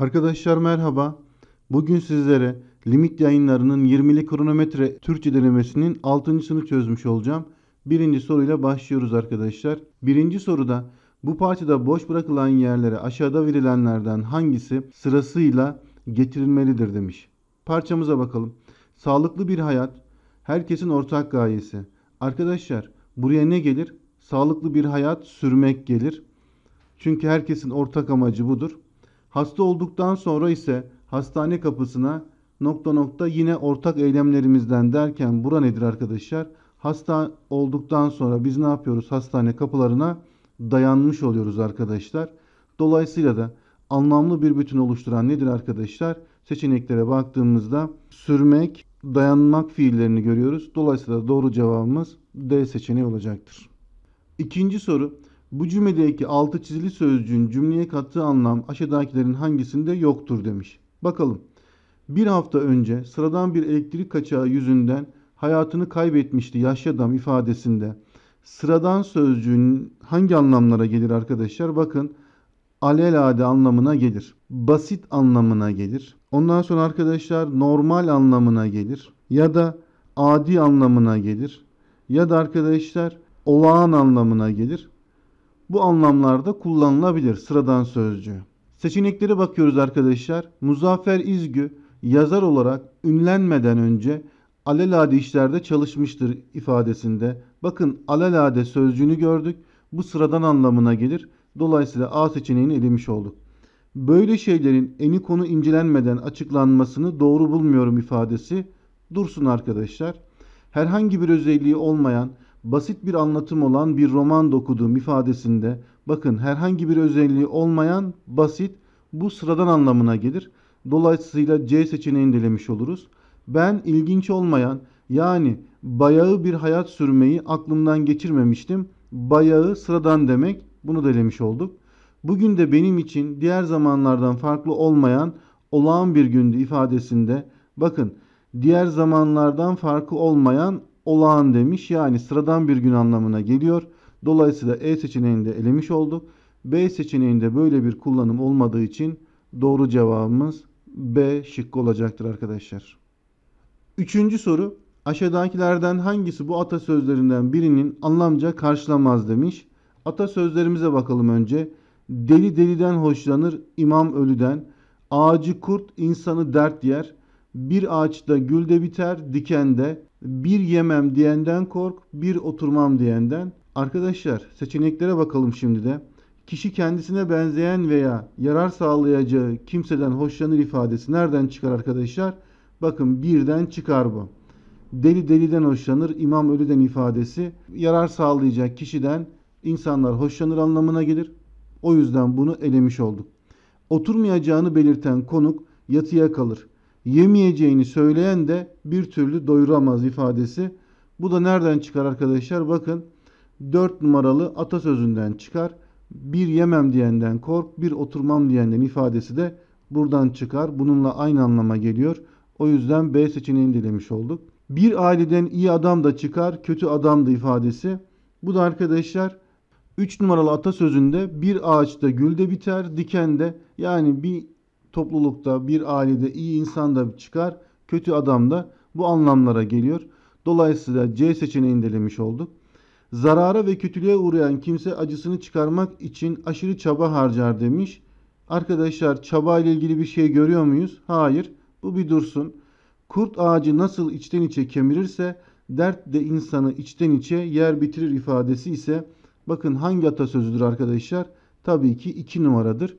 Arkadaşlar merhaba. Bugün sizlere limit yayınlarının 20'li kronometre Türkçe denemesinin 6.sını çözmüş olacağım. Birinci soruyla başlıyoruz arkadaşlar. Birinci soruda bu parçada boş bırakılan yerlere aşağıda verilenlerden hangisi sırasıyla getirilmelidir demiş. Parçamıza bakalım. Sağlıklı bir hayat herkesin ortak gayesi. Arkadaşlar buraya ne gelir? Sağlıklı bir hayat sürmek gelir. Çünkü herkesin ortak amacı budur. Hasta olduktan sonra ise hastane kapısına nokta nokta yine ortak eylemlerimizden derken bura nedir arkadaşlar? Hasta olduktan sonra biz ne yapıyoruz? Hastane kapılarına dayanmış oluyoruz arkadaşlar. Dolayısıyla da anlamlı bir bütün oluşturan nedir arkadaşlar? Seçeneklere baktığımızda sürmek, dayanmak fiillerini görüyoruz. Dolayısıyla doğru cevabımız D seçeneği olacaktır. İkinci soru bu cümledeki altı çizili sözcüğün cümleye kattığı anlam aşağıdakilerin hangisinde yoktur demiş. Bakalım. Bir hafta önce sıradan bir elektrik kaçağı yüzünden hayatını kaybetmişti yaşlı adam ifadesinde. Sıradan sözcüğün hangi anlamlara gelir arkadaşlar? Bakın alelade anlamına gelir. Basit anlamına gelir. Ondan sonra arkadaşlar normal anlamına gelir. Ya da adi anlamına gelir. Ya da arkadaşlar olağan anlamına gelir bu anlamlarda kullanılabilir sıradan sözcüğü. Seçeneklere bakıyoruz arkadaşlar. Muzaffer İzgü yazar olarak ünlenmeden önce alelade işlerde çalışmıştır ifadesinde. Bakın alelade sözcüğünü gördük. Bu sıradan anlamına gelir. Dolayısıyla A seçeneğini elemiş olduk. Böyle şeylerin eni konu incelenmeden açıklanmasını doğru bulmuyorum ifadesi dursun arkadaşlar. Herhangi bir özelliği olmayan basit bir anlatım olan bir roman okuduğum ifadesinde bakın herhangi bir özelliği olmayan basit bu sıradan anlamına gelir. Dolayısıyla C seçeneğini delemiş oluruz. Ben ilginç olmayan yani bayağı bir hayat sürmeyi aklımdan geçirmemiştim. Bayağı sıradan demek bunu delemiş olduk. Bugün de benim için diğer zamanlardan farklı olmayan olağan bir gündü ifadesinde bakın diğer zamanlardan farkı olmayan olağan demiş. Yani sıradan bir gün anlamına geliyor. Dolayısıyla E seçeneğini de elemiş olduk. B seçeneğinde böyle bir kullanım olmadığı için doğru cevabımız B şıkkı olacaktır arkadaşlar. Üçüncü soru. Aşağıdakilerden hangisi bu atasözlerinden birinin anlamca karşılamaz demiş. Atasözlerimize bakalım önce. Deli deliden hoşlanır, imam ölüden. Ağacı kurt, insanı dert yer. Bir ağaçta gül de biter, diken de. Bir yemem diyenden kork, bir oturmam diyenden. Arkadaşlar seçeneklere bakalım şimdi de. Kişi kendisine benzeyen veya yarar sağlayacağı kimseden hoşlanır ifadesi nereden çıkar arkadaşlar? Bakın birden çıkar bu. Deli deliden hoşlanır, imam ölüden ifadesi yarar sağlayacak kişiden insanlar hoşlanır anlamına gelir. O yüzden bunu elemiş olduk. Oturmayacağını belirten konuk yatıya kalır yemeyeceğini söyleyen de bir türlü doyuramaz ifadesi. Bu da nereden çıkar arkadaşlar? Bakın 4 numaralı atasözünden çıkar. Bir yemem diyenden kork, bir oturmam diyenden ifadesi de buradan çıkar. Bununla aynı anlama geliyor. O yüzden B seçeneğini dilemiş olduk. Bir aileden iyi adam da çıkar, kötü adam da ifadesi. Bu da arkadaşlar 3 numaralı atasözünde bir ağaçta gül de biter, diken de yani bir toplulukta, bir ailede iyi insan da çıkar, kötü adam da bu anlamlara geliyor. Dolayısıyla C seçeneğini delemiş olduk. Zarara ve kötülüğe uğrayan kimse acısını çıkarmak için aşırı çaba harcar demiş. Arkadaşlar çaba ile ilgili bir şey görüyor muyuz? Hayır. Bu bir dursun. Kurt ağacı nasıl içten içe kemirirse dert de insanı içten içe yer bitirir ifadesi ise bakın hangi atasözüdür arkadaşlar? Tabii ki 2 numaradır.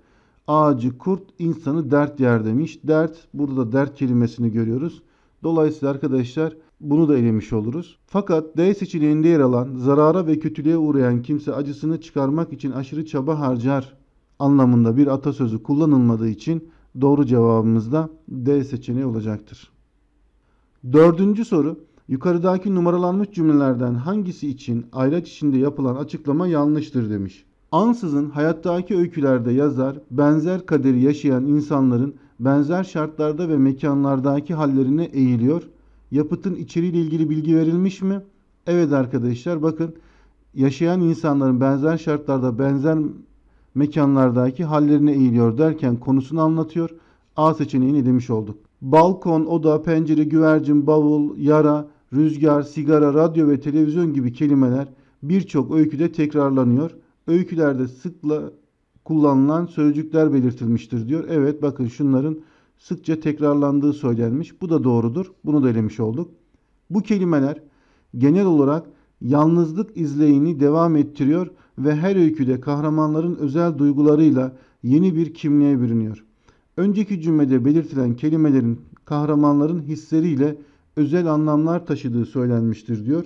Ağacı kurt insanı dert yer demiş. Dert burada dert kelimesini görüyoruz. Dolayısıyla arkadaşlar bunu da elemiş oluruz. Fakat D seçeneğinde yer alan zarara ve kötülüğe uğrayan kimse acısını çıkarmak için aşırı çaba harcar anlamında bir atasözü kullanılmadığı için doğru cevabımız da D seçeneği olacaktır. Dördüncü soru. Yukarıdaki numaralanmış cümlelerden hangisi için ayraç içinde yapılan açıklama yanlıştır demiş. Ansızın hayattaki öykülerde yazar, benzer kaderi yaşayan insanların benzer şartlarda ve mekanlardaki hallerine eğiliyor. Yapıtın içeriğiyle ilgili bilgi verilmiş mi? Evet arkadaşlar bakın yaşayan insanların benzer şartlarda benzer mekanlardaki hallerine eğiliyor derken konusunu anlatıyor. A seçeneğini demiş olduk. Balkon, oda, pencere, güvercin, bavul, yara, rüzgar, sigara, radyo ve televizyon gibi kelimeler birçok öyküde tekrarlanıyor öykülerde sıkla kullanılan sözcükler belirtilmiştir diyor. Evet bakın şunların sıkça tekrarlandığı söylenmiş. Bu da doğrudur. Bunu da elemiş olduk. Bu kelimeler genel olarak yalnızlık izleyini devam ettiriyor ve her öyküde kahramanların özel duygularıyla yeni bir kimliğe bürünüyor. Önceki cümlede belirtilen kelimelerin kahramanların hisleriyle özel anlamlar taşıdığı söylenmiştir diyor.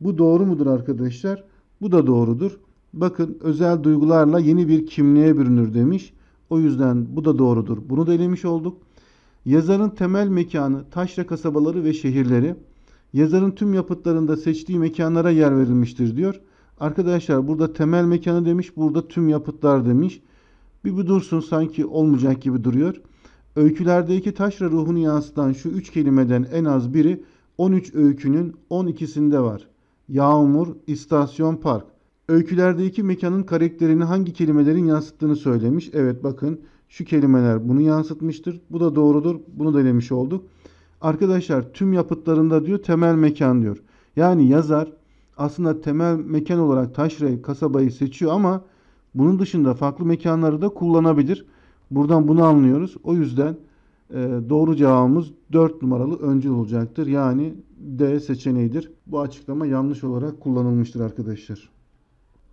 Bu doğru mudur arkadaşlar? Bu da doğrudur. Bakın özel duygularla yeni bir kimliğe bürünür demiş. O yüzden bu da doğrudur. Bunu da elemiş olduk. Yazarın temel mekanı taşra kasabaları ve şehirleri. Yazarın tüm yapıtlarında seçtiği mekanlara yer verilmiştir diyor. Arkadaşlar burada temel mekanı demiş, burada tüm yapıtlar demiş. Bir bu dursun sanki olmayacak gibi duruyor. Öykülerdeki taşra ruhunu yansıtan şu üç kelimeden en az biri 13 öykünün 12'sinde var. Yağmur, istasyon, park. Öykülerdeki mekanın karakterini hangi kelimelerin yansıttığını söylemiş. Evet bakın şu kelimeler bunu yansıtmıştır. Bu da doğrudur. Bunu da denemiş olduk. Arkadaşlar tüm yapıtlarında diyor temel mekan diyor. Yani yazar aslında temel mekan olarak Taşra'yı, kasabayı seçiyor ama bunun dışında farklı mekanları da kullanabilir. Buradan bunu anlıyoruz. O yüzden e, doğru cevabımız 4 numaralı öncül olacaktır. Yani D seçeneğidir. Bu açıklama yanlış olarak kullanılmıştır arkadaşlar.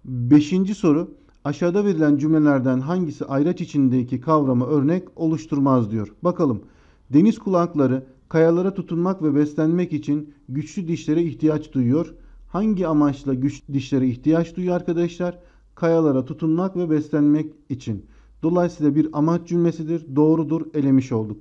Beşinci soru. Aşağıda verilen cümlelerden hangisi ayraç içindeki kavramı örnek oluşturmaz diyor. Bakalım. Deniz kulakları kayalara tutunmak ve beslenmek için güçlü dişlere ihtiyaç duyuyor. Hangi amaçla güç dişlere ihtiyaç duyuyor arkadaşlar? Kayalara tutunmak ve beslenmek için. Dolayısıyla bir amaç cümlesidir. Doğrudur elemiş olduk.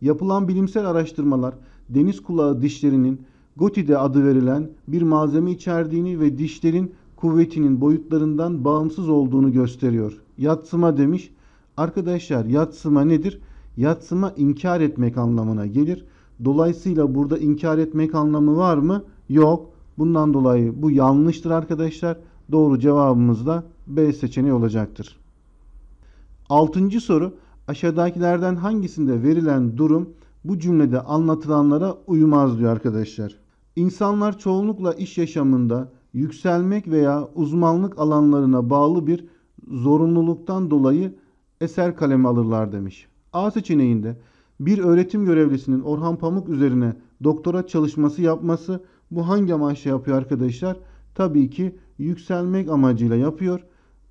Yapılan bilimsel araştırmalar deniz kulağı dişlerinin Goti'de adı verilen bir malzeme içerdiğini ve dişlerin kuvvetinin boyutlarından bağımsız olduğunu gösteriyor. Yatsıma demiş. Arkadaşlar yatsıma nedir? Yatsıma inkar etmek anlamına gelir. Dolayısıyla burada inkar etmek anlamı var mı? Yok. Bundan dolayı bu yanlıştır arkadaşlar. Doğru cevabımız da B seçeneği olacaktır. Altıncı soru aşağıdakilerden hangisinde verilen durum bu cümlede anlatılanlara uymaz diyor arkadaşlar. İnsanlar çoğunlukla iş yaşamında yükselmek veya uzmanlık alanlarına bağlı bir zorunluluktan dolayı eser kalemi alırlar demiş. A seçeneğinde bir öğretim görevlisinin Orhan Pamuk üzerine doktora çalışması yapması bu hangi amaçla yapıyor arkadaşlar? Tabii ki yükselmek amacıyla yapıyor.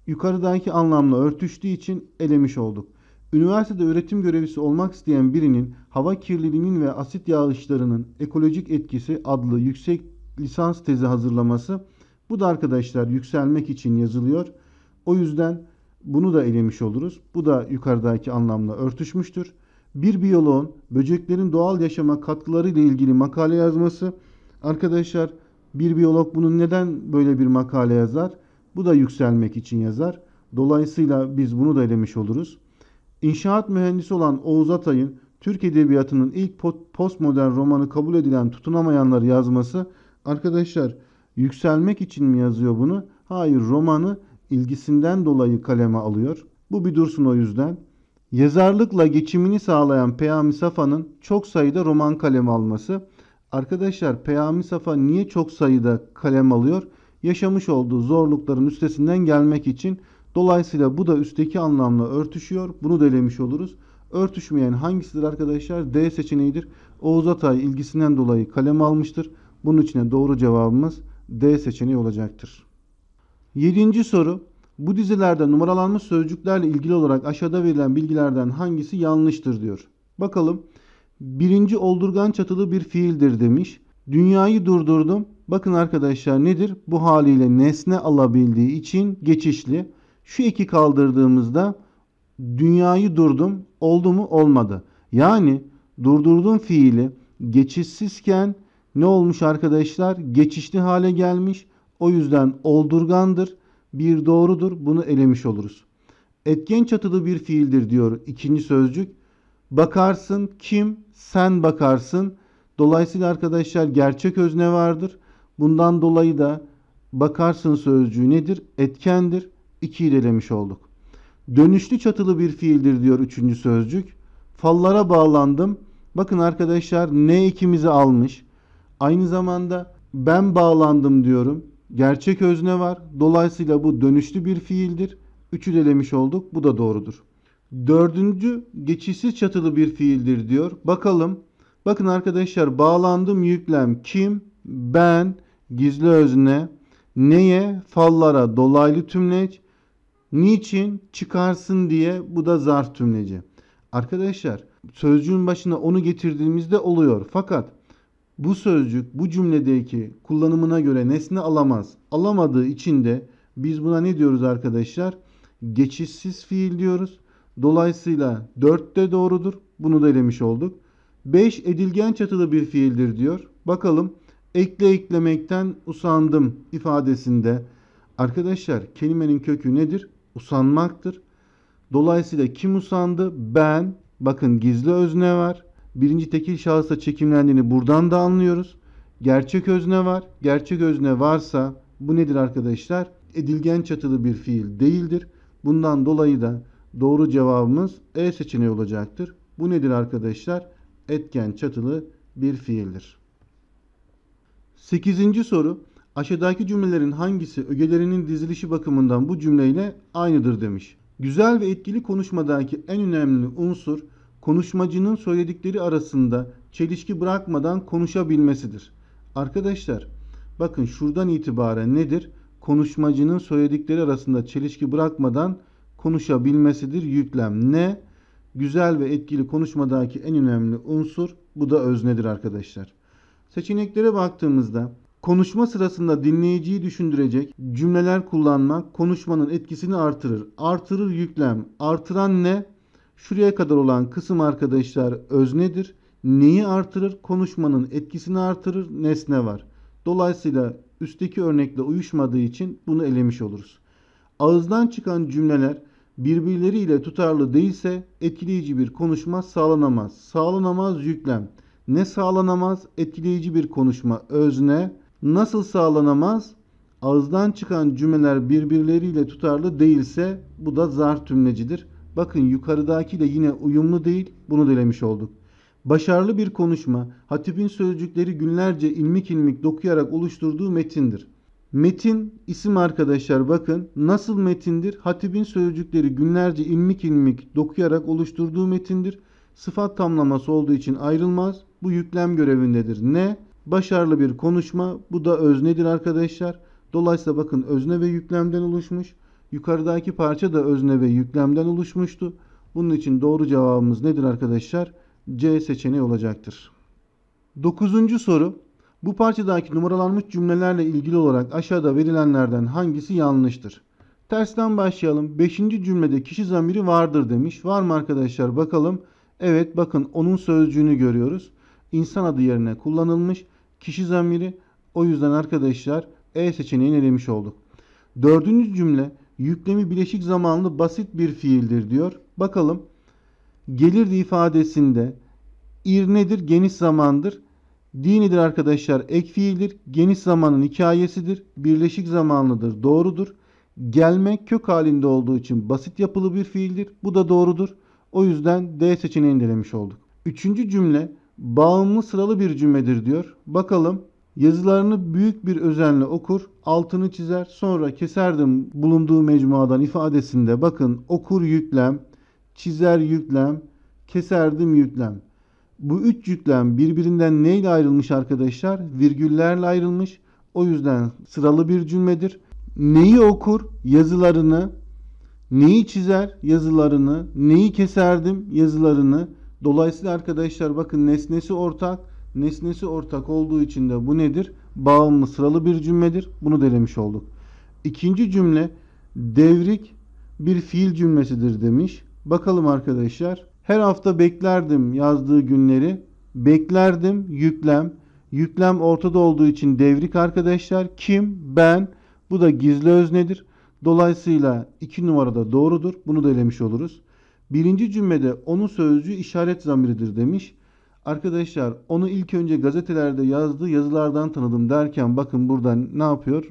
Yukarıdaki anlamla örtüştüğü için elemiş olduk. Üniversitede öğretim görevlisi olmak isteyen birinin hava kirliliğinin ve asit yağışlarının ekolojik etkisi adlı yüksek lisans tezi hazırlaması. Bu da arkadaşlar yükselmek için yazılıyor. O yüzden bunu da elemiş oluruz. Bu da yukarıdaki anlamla örtüşmüştür. Bir biyoloğun böceklerin doğal yaşama katkıları ile ilgili makale yazması. Arkadaşlar bir biyolog bunun neden böyle bir makale yazar? Bu da yükselmek için yazar. Dolayısıyla biz bunu da elemiş oluruz. İnşaat mühendisi olan Oğuz Atay'ın Türk Edebiyatı'nın ilk postmodern romanı kabul edilen tutunamayanları yazması Arkadaşlar yükselmek için mi yazıyor bunu? Hayır romanı ilgisinden dolayı kaleme alıyor. Bu bir dursun o yüzden. Yazarlıkla geçimini sağlayan Peyami Safa'nın çok sayıda roman kalem alması. Arkadaşlar Peyami Safa niye çok sayıda kalem alıyor? Yaşamış olduğu zorlukların üstesinden gelmek için. Dolayısıyla bu da üstteki anlamla örtüşüyor. Bunu da oluruz. Örtüşmeyen hangisidir arkadaşlar? D seçeneğidir. Oğuz Atay ilgisinden dolayı kalem almıştır. Bunun için doğru cevabımız D seçeneği olacaktır. Yedinci soru. Bu dizilerde numaralanmış sözcüklerle ilgili olarak aşağıda verilen bilgilerden hangisi yanlıştır diyor. Bakalım. Birinci oldurgan çatılı bir fiildir demiş. Dünyayı durdurdum. Bakın arkadaşlar nedir? Bu haliyle nesne alabildiği için geçişli. Şu iki kaldırdığımızda dünyayı durdum oldu mu olmadı. Yani durdurdum fiili geçişsizken ne olmuş arkadaşlar? Geçişli hale gelmiş. O yüzden oldurgandır. Bir doğrudur. Bunu elemiş oluruz. Etken çatılı bir fiildir diyor ikinci sözcük. Bakarsın kim? Sen bakarsın. Dolayısıyla arkadaşlar gerçek özne vardır. Bundan dolayı da bakarsın sözcüğü nedir? Etkendir. İki elemiş olduk. Dönüşlü çatılı bir fiildir diyor üçüncü sözcük. Fallara bağlandım. Bakın arkadaşlar ne ikimizi almış Aynı zamanda ben bağlandım diyorum. Gerçek özne var. Dolayısıyla bu dönüşlü bir fiildir. Üçü delemiş olduk. Bu da doğrudur. Dördüncü geçişsiz çatılı bir fiildir diyor. Bakalım. Bakın arkadaşlar bağlandım yüklem kim? Ben gizli özne. Neye? Fallara dolaylı tümleç. Niçin? Çıkarsın diye. Bu da zarf tümleci. Arkadaşlar sözcüğün başına onu getirdiğimizde oluyor. Fakat bu sözcük bu cümledeki kullanımına göre nesne alamaz. Alamadığı için de biz buna ne diyoruz arkadaşlar? Geçişsiz fiil diyoruz. Dolayısıyla 4 de doğrudur. Bunu da elemiş olduk. 5 edilgen çatılı bir fiildir diyor. Bakalım ekle eklemekten usandım ifadesinde arkadaşlar kelimenin kökü nedir? Usanmaktır. Dolayısıyla kim usandı? Ben. Bakın gizli özne var birinci tekil şahısa çekimlendiğini buradan da anlıyoruz. Gerçek özne var. Gerçek özne varsa bu nedir arkadaşlar? Edilgen çatılı bir fiil değildir. Bundan dolayı da doğru cevabımız E seçeneği olacaktır. Bu nedir arkadaşlar? Etken çatılı bir fiildir. sekizinci soru aşağıdaki cümlelerin hangisi ögelerinin dizilişi bakımından bu cümleyle aynıdır demiş. Güzel ve etkili konuşmadaki en önemli unsur konuşmacının söyledikleri arasında çelişki bırakmadan konuşabilmesidir. Arkadaşlar bakın şuradan itibaren nedir? Konuşmacının söyledikleri arasında çelişki bırakmadan konuşabilmesidir yüklem. Ne? Güzel ve etkili konuşmadaki en önemli unsur bu da öznedir arkadaşlar. Seçeneklere baktığımızda konuşma sırasında dinleyiciyi düşündürecek cümleler kullanmak konuşmanın etkisini artırır. Artırır yüklem. Artıran ne? Şuraya kadar olan kısım arkadaşlar öz nedir? Neyi artırır? Konuşmanın etkisini artırır. Nesne var. Dolayısıyla üstteki örnekle uyuşmadığı için bunu elemiş oluruz. Ağızdan çıkan cümleler birbirleriyle tutarlı değilse etkileyici bir konuşma sağlanamaz. Sağlanamaz yüklem. Ne sağlanamaz? Etkileyici bir konuşma özne. Nasıl sağlanamaz? Ağızdan çıkan cümleler birbirleriyle tutarlı değilse bu da zar tümlecidir. Bakın yukarıdaki de yine uyumlu değil. Bunu dilemiş olduk. Başarılı bir konuşma, hatibin sözcükleri günlerce ilmik ilmik dokuyarak oluşturduğu metindir. Metin isim arkadaşlar bakın nasıl metindir? Hatibin sözcükleri günlerce ilmik ilmik dokuyarak oluşturduğu metindir. Sıfat tamlaması olduğu için ayrılmaz. Bu yüklem görevindedir. Ne? Başarılı bir konuşma. Bu da öznedir arkadaşlar. Dolayısıyla bakın özne ve yüklemden oluşmuş. Yukarıdaki parça da özne ve yüklemden oluşmuştu. Bunun için doğru cevabımız nedir arkadaşlar? C seçeneği olacaktır. Dokuzuncu soru. Bu parçadaki numaralanmış cümlelerle ilgili olarak aşağıda verilenlerden hangisi yanlıştır? Tersten başlayalım. Beşinci cümlede kişi zamiri vardır demiş. Var mı arkadaşlar bakalım. Evet bakın onun sözcüğünü görüyoruz. İnsan adı yerine kullanılmış. Kişi zamiri. O yüzden arkadaşlar E seçeneğini elemiş olduk. Dördüncü cümle yüklemi bileşik zamanlı basit bir fiildir diyor. Bakalım gelirdi ifadesinde ir nedir? Geniş zamandır. Dinidir arkadaşlar ek fiildir. Geniş zamanın hikayesidir. Birleşik zamanlıdır. Doğrudur. Gelmek kök halinde olduğu için basit yapılı bir fiildir. Bu da doğrudur. O yüzden D seçeneğini denemiş olduk. Üçüncü cümle bağımlı sıralı bir cümledir diyor. Bakalım Yazılarını büyük bir özenle okur, altını çizer, sonra keserdim bulunduğu mecmuadan ifadesinde bakın okur yüklem, çizer yüklem, keserdim yüklem. Bu üç yüklem birbirinden neyle ayrılmış arkadaşlar? Virgüllerle ayrılmış. O yüzden sıralı bir cümledir. Neyi okur? Yazılarını. Neyi çizer? Yazılarını. Neyi keserdim? Yazılarını. Dolayısıyla arkadaşlar bakın nesnesi ortak nesnesi ortak olduğu için de bu nedir? Bağımlı sıralı bir cümledir. Bunu delemiş olduk. İkinci cümle devrik bir fiil cümlesidir demiş. Bakalım arkadaşlar. Her hafta beklerdim yazdığı günleri. Beklerdim yüklem. Yüklem ortada olduğu için devrik arkadaşlar. Kim? Ben. Bu da gizli öznedir. Dolayısıyla iki numarada doğrudur. Bunu da elemiş oluruz. Birinci cümlede onun sözcüğü işaret zamiridir demiş. Arkadaşlar onu ilk önce gazetelerde yazdığı yazılardan tanıdım derken bakın burada ne yapıyor?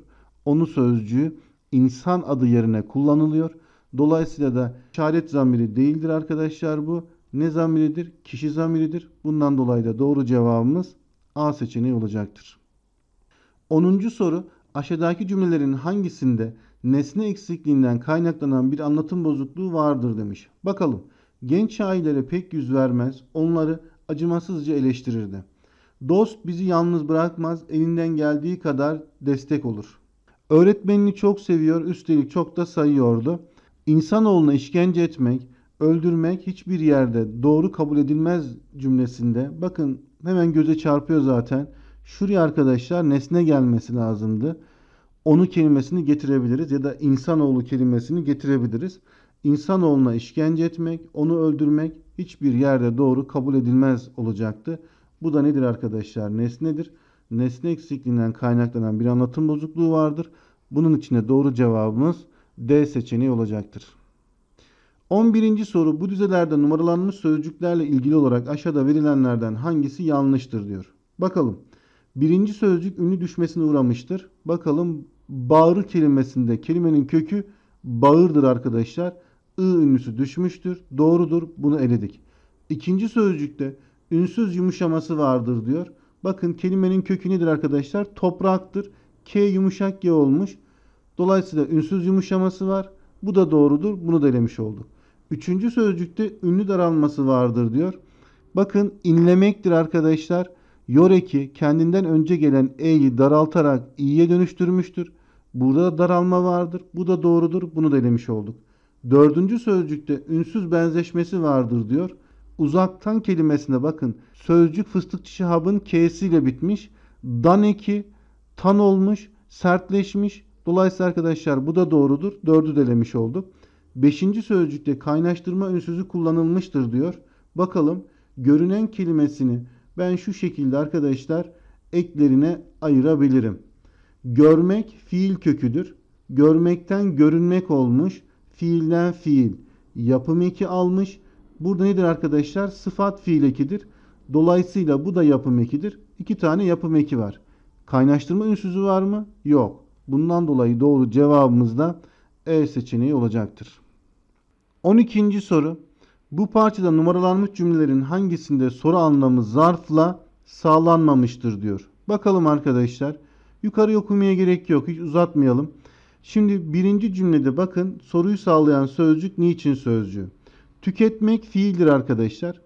Onu sözcüğü insan adı yerine kullanılıyor. Dolayısıyla da işaret zamiri değildir arkadaşlar bu. Ne zamiridir? Kişi zamiridir. Bundan dolayı da doğru cevabımız A seçeneği olacaktır. 10. soru aşağıdaki cümlelerin hangisinde nesne eksikliğinden kaynaklanan bir anlatım bozukluğu vardır demiş. Bakalım genç şairlere pek yüz vermez onları acımasızca eleştirirdi. Dost bizi yalnız bırakmaz, elinden geldiği kadar destek olur. Öğretmenini çok seviyor, üstelik çok da sayıyordu. İnsanoğluna işkence etmek, öldürmek hiçbir yerde doğru kabul edilmez cümlesinde. Bakın hemen göze çarpıyor zaten. Şuraya arkadaşlar nesne gelmesi lazımdı. Onu kelimesini getirebiliriz ya da insanoğlu kelimesini getirebiliriz. İnsanoğluna işkence etmek, onu öldürmek, hiçbir yerde doğru kabul edilmez olacaktı. Bu da nedir arkadaşlar? Nesnedir. Nesne eksikliğinden kaynaklanan bir anlatım bozukluğu vardır. Bunun içinde doğru cevabımız D seçeneği olacaktır. 11. soru bu dizelerde numaralanmış sözcüklerle ilgili olarak aşağıda verilenlerden hangisi yanlıştır diyor. Bakalım. Birinci sözcük ünlü düşmesine uğramıştır. Bakalım bağır kelimesinde kelimenin kökü bağırdır arkadaşlar. I ünlüsü düşmüştür. Doğrudur. Bunu eledik. İkinci sözcükte ünsüz yumuşaması vardır diyor. Bakın kelimenin kökü nedir arkadaşlar? Topraktır. K yumuşak G olmuş. Dolayısıyla ünsüz yumuşaması var. Bu da doğrudur. Bunu da elemiş olduk. Üçüncü sözcükte ünlü daralması vardır diyor. Bakın inlemektir arkadaşlar. Yoreki kendinden önce gelen e'yi daraltarak i'ye dönüştürmüştür. Burada daralma vardır. Bu da doğrudur. Bunu da elemiş olduk. Dördüncü sözcükte ünsüz benzeşmesi vardır diyor. Uzaktan kelimesine bakın. Sözcük fıstıkçı şahabın k'siyle bitmiş. Dan eki, tan olmuş, sertleşmiş. Dolayısıyla arkadaşlar bu da doğrudur. Dördü delemiş olduk. Beşinci sözcükte kaynaştırma ünsüzü kullanılmıştır diyor. Bakalım görünen kelimesini ben şu şekilde arkadaşlar eklerine ayırabilirim. Görmek fiil köküdür. Görmekten görünmek olmuş fiilden fiil yapım eki almış. Burada nedir arkadaşlar? Sıfat fiil ekidir. Dolayısıyla bu da yapım ekidir. İki tane yapım eki var. Kaynaştırma ünsüzü var mı? Yok. Bundan dolayı doğru cevabımız da E seçeneği olacaktır. 12. soru. Bu parçada numaralanmış cümlelerin hangisinde soru anlamı zarfla sağlanmamıştır diyor. Bakalım arkadaşlar. Yukarı okumaya gerek yok. Hiç uzatmayalım. Şimdi birinci cümlede bakın soruyu sağlayan sözcük niçin sözcüğü? Tüketmek fiildir arkadaşlar.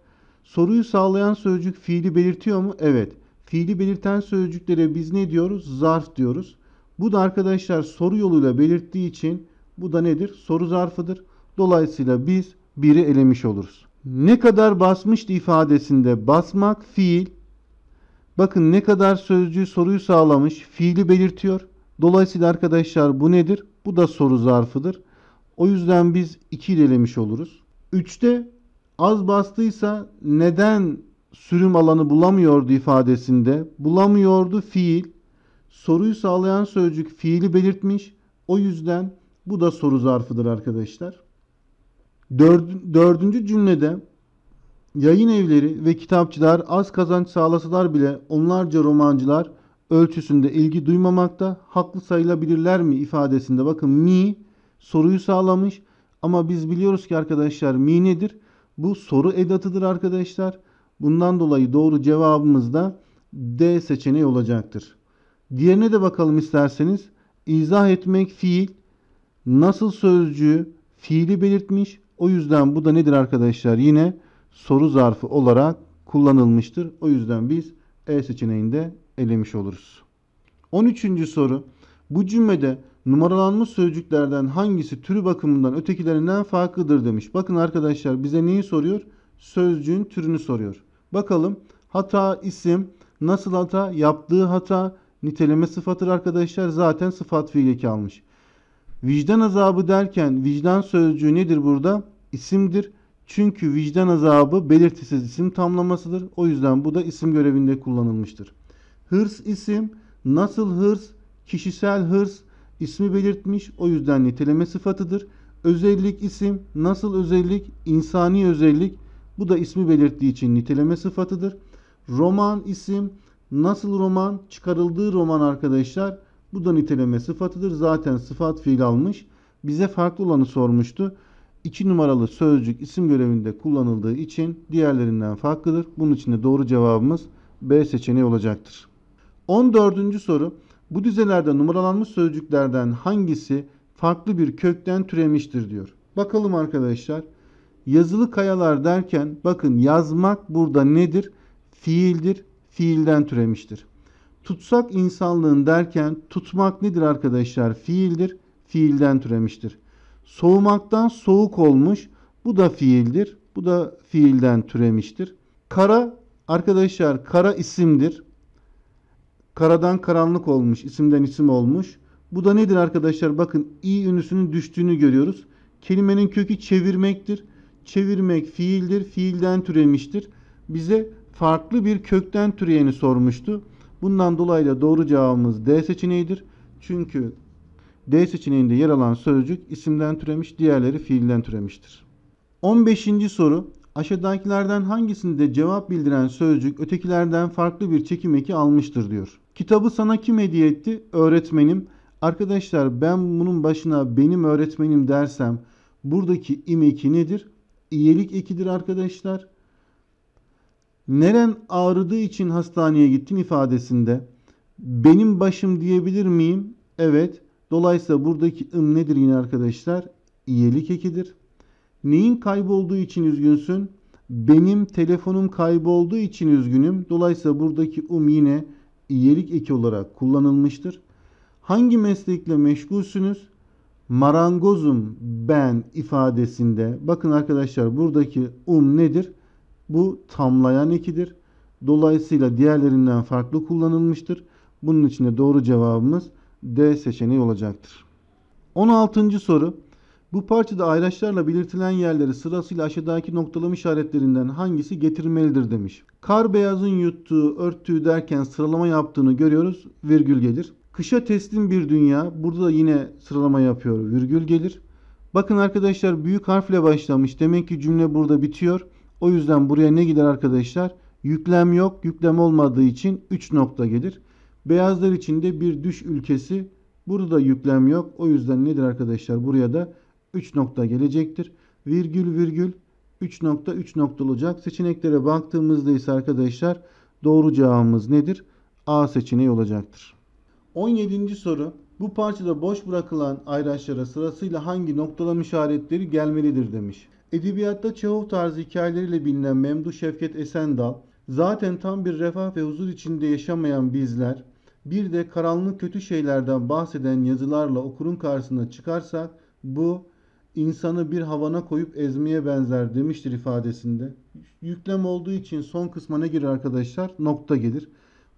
Soruyu sağlayan sözcük fiili belirtiyor mu? Evet. Fiili belirten sözcüklere biz ne diyoruz? Zarf diyoruz. Bu da arkadaşlar soru yoluyla belirttiği için bu da nedir? Soru zarfıdır. Dolayısıyla biz biri elemiş oluruz. Ne kadar basmıştı ifadesinde basmak fiil. Bakın ne kadar sözcüğü soruyu sağlamış, fiili belirtiyor. Dolayısıyla arkadaşlar bu nedir? Bu da soru zarfıdır. O yüzden biz 2 ile oluruz. 3'te az bastıysa neden sürüm alanı bulamıyordu ifadesinde bulamıyordu fiil. Soruyu sağlayan sözcük fiili belirtmiş. O yüzden bu da soru zarfıdır arkadaşlar. Dördün, dördüncü cümlede yayın evleri ve kitapçılar az kazanç sağlasalar bile onlarca romancılar ölçüsünde ilgi duymamakta haklı sayılabilirler mi ifadesinde bakın mi soruyu sağlamış ama biz biliyoruz ki arkadaşlar mi nedir? Bu soru edatıdır arkadaşlar. Bundan dolayı doğru cevabımız da D seçeneği olacaktır. Diğerine de bakalım isterseniz. İzah etmek fiil. Nasıl sözcüğü fiili belirtmiş. O yüzden bu da nedir arkadaşlar? Yine soru zarfı olarak kullanılmıştır. O yüzden biz E seçeneğinde elemiş oluruz. 13. soru. Bu cümlede numaralanmış sözcüklerden hangisi türü bakımından ötekilerinden farklıdır demiş. Bakın arkadaşlar bize neyi soruyor? Sözcüğün türünü soruyor. Bakalım hata isim, nasıl hata, yaptığı hata, niteleme sıfatıdır arkadaşlar. Zaten sıfat fiili kalmış. Vicdan azabı derken vicdan sözcüğü nedir burada? İsimdir. Çünkü vicdan azabı belirtisiz isim tamlamasıdır. O yüzden bu da isim görevinde kullanılmıştır. Hırs isim, nasıl hırs, kişisel hırs ismi belirtmiş. O yüzden niteleme sıfatıdır. Özellik isim, nasıl özellik, insani özellik. Bu da ismi belirttiği için niteleme sıfatıdır. Roman isim, nasıl roman, çıkarıldığı roman arkadaşlar. Bu da niteleme sıfatıdır. Zaten sıfat fiil almış. Bize farklı olanı sormuştu. 2 numaralı sözcük isim görevinde kullanıldığı için diğerlerinden farklıdır. Bunun için de doğru cevabımız B seçeneği olacaktır. 14. soru. Bu dizelerde numaralanmış sözcüklerden hangisi farklı bir kökten türemiştir diyor. Bakalım arkadaşlar. Yazılı kayalar derken bakın yazmak burada nedir? Fiildir. Fiilden türemiştir. Tutsak insanlığın derken tutmak nedir arkadaşlar? Fiildir. Fiilden türemiştir. Soğumaktan soğuk olmuş. Bu da fiildir. Bu da fiilden türemiştir. Kara arkadaşlar kara isimdir. Karadan karanlık olmuş, isimden isim olmuş. Bu da nedir arkadaşlar? Bakın i ünlüsünün düştüğünü görüyoruz. Kelimenin kökü çevirmektir. Çevirmek fiildir, fiilden türemiştir. Bize farklı bir kökten türeyeni sormuştu. Bundan dolayı da doğru cevabımız D seçeneğidir. Çünkü D seçeneğinde yer alan sözcük isimden türemiş, diğerleri fiilden türemiştir. 15. soru Aşağıdakilerden hangisinde cevap bildiren sözcük ötekilerden farklı bir çekim eki almıştır diyor. Kitabı sana kim hediye etti? Öğretmenim. Arkadaşlar ben bunun başına benim öğretmenim dersem buradaki im eki nedir? İyelik ekidir arkadaşlar. Neren ağrıdığı için hastaneye gittin ifadesinde benim başım diyebilir miyim? Evet. Dolayısıyla buradaki ım nedir yine arkadaşlar? İyelik ekidir. Neyin kaybolduğu için üzgünsün? Benim telefonum kaybolduğu için üzgünüm. Dolayısıyla buradaki um yine iyilik eki olarak kullanılmıştır. Hangi meslekle meşgulsünüz? Marangozum ben ifadesinde bakın arkadaşlar buradaki um nedir? Bu tamlayan ekidir. Dolayısıyla diğerlerinden farklı kullanılmıştır. Bunun için de doğru cevabımız D seçeneği olacaktır. 16. soru bu parçada ayraçlarla belirtilen yerleri sırasıyla aşağıdaki noktalama işaretlerinden hangisi getirmelidir demiş. Kar beyazın yuttuğu, örttüğü derken sıralama yaptığını görüyoruz. Virgül gelir. Kışa teslim bir dünya. Burada da yine sıralama yapıyor. Virgül gelir. Bakın arkadaşlar büyük harfle başlamış. Demek ki cümle burada bitiyor. O yüzden buraya ne gider arkadaşlar? Yüklem yok. Yüklem olmadığı için 3 nokta gelir. Beyazlar için de bir düş ülkesi. Burada yüklem yok. O yüzden nedir arkadaşlar? Buraya da 3 nokta gelecektir. Virgül virgül 3 nokta 3 nokta olacak. Seçeneklere baktığımızda ise arkadaşlar doğru cevabımız nedir? A seçeneği olacaktır. 17. soru. Bu parçada boş bırakılan ayraçlara sırasıyla hangi noktalama işaretleri gelmelidir demiş. Edebiyatta Çehov tarzı hikayeleriyle bilinen Memdu Şevket Esendal, zaten tam bir refah ve huzur içinde yaşamayan bizler, bir de karanlık kötü şeylerden bahseden yazılarla okurun karşısına çıkarsak bu insanı bir havana koyup ezmeye benzer demiştir ifadesinde. Yüklem olduğu için son kısma ne girer arkadaşlar? Nokta gelir.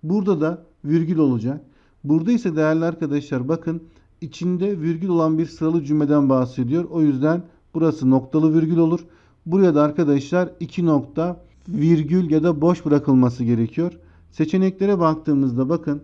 Burada da virgül olacak. Burada ise değerli arkadaşlar bakın içinde virgül olan bir sıralı cümleden bahsediyor. O yüzden burası noktalı virgül olur. Buraya da arkadaşlar iki nokta virgül ya da boş bırakılması gerekiyor. Seçeneklere baktığımızda bakın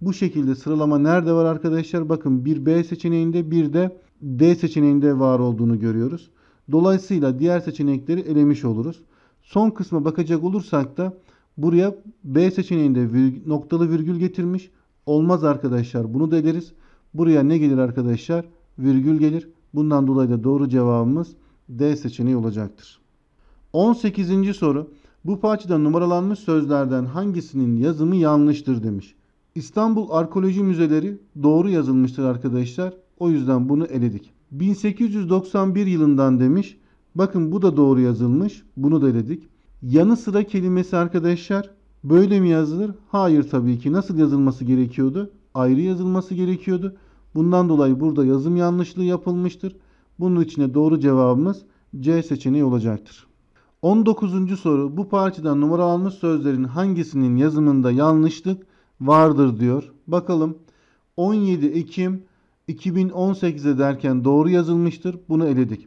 bu şekilde sıralama nerede var arkadaşlar? Bakın bir B seçeneğinde bir de D seçeneğinde var olduğunu görüyoruz. Dolayısıyla diğer seçenekleri elemiş oluruz. Son kısma bakacak olursak da buraya B seçeneğinde virgül, noktalı virgül getirmiş. Olmaz arkadaşlar bunu da ederiz. Buraya ne gelir arkadaşlar? Virgül gelir. Bundan dolayı da doğru cevabımız D seçeneği olacaktır. 18. soru. Bu parçada numaralanmış sözlerden hangisinin yazımı yanlıştır demiş. İstanbul Arkeoloji Müzeleri doğru yazılmıştır arkadaşlar. O yüzden bunu eledik. 1891 yılından demiş. Bakın bu da doğru yazılmış. Bunu da eledik. Yanı sıra kelimesi arkadaşlar böyle mi yazılır? Hayır tabii ki. Nasıl yazılması gerekiyordu? Ayrı yazılması gerekiyordu. Bundan dolayı burada yazım yanlışlığı yapılmıştır. Bunun içine doğru cevabımız C seçeneği olacaktır. 19. soru bu parçadan numara almış sözlerin hangisinin yazımında yanlışlık vardır diyor. Bakalım 17 Ekim 2018'e derken doğru yazılmıştır. Bunu eledik.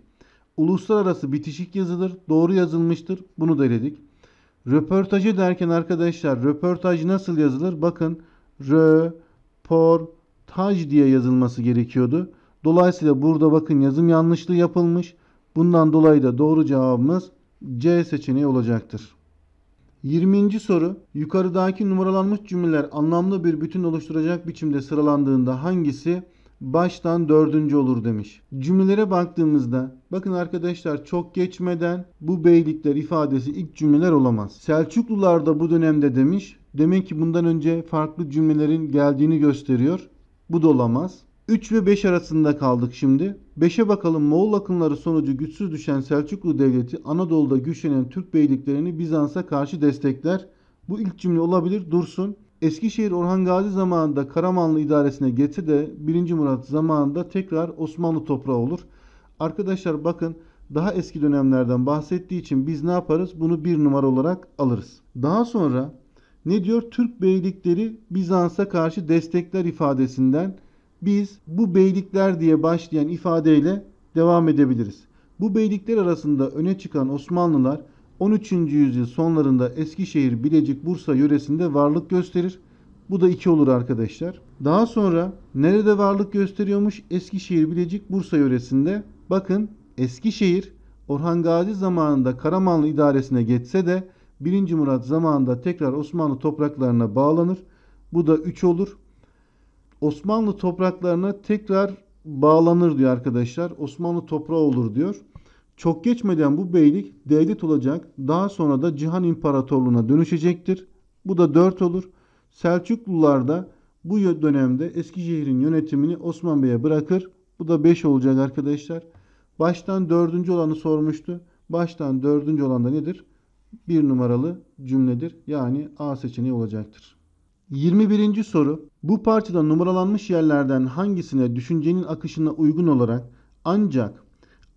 Uluslararası bitişik yazılır. Doğru yazılmıştır. Bunu da eledik. Röportajı derken arkadaşlar röportaj nasıl yazılır? Bakın rö por taj diye yazılması gerekiyordu. Dolayısıyla burada bakın yazım yanlışlığı yapılmış. Bundan dolayı da doğru cevabımız C seçeneği olacaktır. 20. soru yukarıdaki numaralanmış cümleler anlamlı bir bütün oluşturacak biçimde sıralandığında hangisi baştan dördüncü olur demiş. Cümlelere baktığımızda bakın arkadaşlar çok geçmeden bu beylikler ifadesi ilk cümleler olamaz. Selçuklular da bu dönemde demiş. Demek ki bundan önce farklı cümlelerin geldiğini gösteriyor. Bu da olamaz. 3 ve 5 arasında kaldık şimdi. 5'e bakalım Moğol akınları sonucu güçsüz düşen Selçuklu Devleti Anadolu'da güçlenen Türk beyliklerini Bizans'a karşı destekler. Bu ilk cümle olabilir dursun. Eskişehir Orhan Gazi zamanında Karamanlı idaresine geçse de 1. Murat zamanında tekrar Osmanlı toprağı olur. Arkadaşlar bakın daha eski dönemlerden bahsettiği için biz ne yaparız? Bunu bir numara olarak alırız. Daha sonra ne diyor? Türk beylikleri Bizans'a karşı destekler ifadesinden biz bu beylikler diye başlayan ifadeyle devam edebiliriz. Bu beylikler arasında öne çıkan Osmanlılar 13. yüzyıl sonlarında Eskişehir, Bilecik, Bursa yöresinde varlık gösterir. Bu da iki olur arkadaşlar. Daha sonra nerede varlık gösteriyormuş? Eskişehir, Bilecik, Bursa yöresinde. Bakın Eskişehir Orhan Gazi zamanında Karamanlı idaresine geçse de 1. Murat zamanında tekrar Osmanlı topraklarına bağlanır. Bu da 3 olur. Osmanlı topraklarına tekrar bağlanır diyor arkadaşlar. Osmanlı toprağı olur diyor. Çok geçmeden bu beylik devlet olacak, daha sonra da Cihan İmparatorluğuna dönüşecektir. Bu da 4 olur. Selçuklular da bu dönemde Eskişehir'in yönetimini Osman Bey'e bırakır. Bu da 5 olacak arkadaşlar. Baştan dördüncü olanı sormuştu. Baştan dördüncü olan da nedir? Bir numaralı cümledir. Yani A seçeneği olacaktır. 21. soru. Bu parçada numaralanmış yerlerden hangisine düşüncenin akışına uygun olarak ancak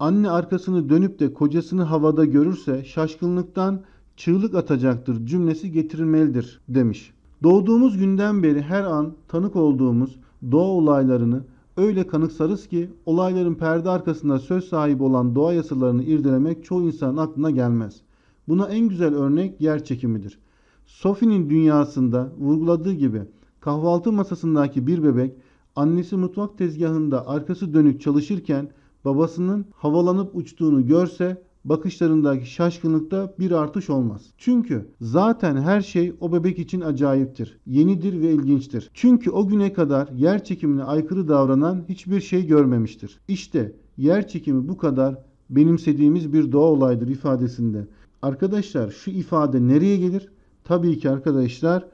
Anne arkasını dönüp de kocasını havada görürse şaşkınlıktan çığlık atacaktır cümlesi getirilmelidir demiş. Doğduğumuz günden beri her an tanık olduğumuz doğa olaylarını öyle kanıksarız ki olayların perde arkasında söz sahibi olan doğa yasalarını irdelemek çoğu insanın aklına gelmez. Buna en güzel örnek yer çekimidir. Sophie'nin dünyasında vurguladığı gibi kahvaltı masasındaki bir bebek annesi mutfak tezgahında arkası dönük çalışırken babasının havalanıp uçtuğunu görse bakışlarındaki şaşkınlıkta bir artış olmaz. Çünkü zaten her şey o bebek için acayiptir, yenidir ve ilginçtir. Çünkü o güne kadar yer çekimine aykırı davranan hiçbir şey görmemiştir. İşte yer çekimi bu kadar benimsediğimiz bir doğa olaydır ifadesinde. Arkadaşlar şu ifade nereye gelir? Tabii ki arkadaşlar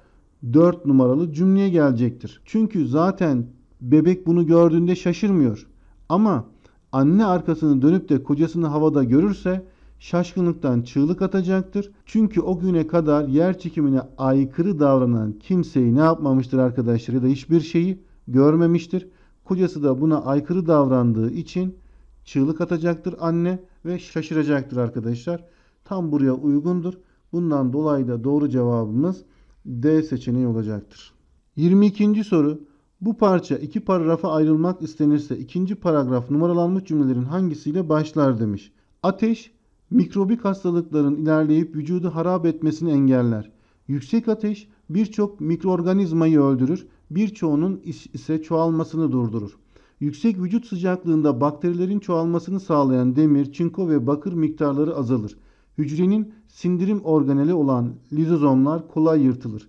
4 numaralı cümleye gelecektir. Çünkü zaten bebek bunu gördüğünde şaşırmıyor. Ama Anne arkasını dönüp de kocasını havada görürse şaşkınlıktan çığlık atacaktır. Çünkü o güne kadar yer çekimine aykırı davranan kimseyi ne yapmamıştır arkadaşlar ya da hiçbir şeyi görmemiştir. Kocası da buna aykırı davrandığı için çığlık atacaktır anne ve şaşıracaktır arkadaşlar. Tam buraya uygundur. Bundan dolayı da doğru cevabımız D seçeneği olacaktır. 22. soru bu parça iki paragrafa ayrılmak istenirse ikinci paragraf numaralanmış cümlelerin hangisiyle başlar demiş. Ateş, mikrobik hastalıkların ilerleyip vücudu harap etmesini engeller. Yüksek ateş birçok mikroorganizmayı öldürür, birçoğunun ise çoğalmasını durdurur. Yüksek vücut sıcaklığında bakterilerin çoğalmasını sağlayan demir, çinko ve bakır miktarları azalır. Hücrenin sindirim organeli olan lizozomlar kolay yırtılır.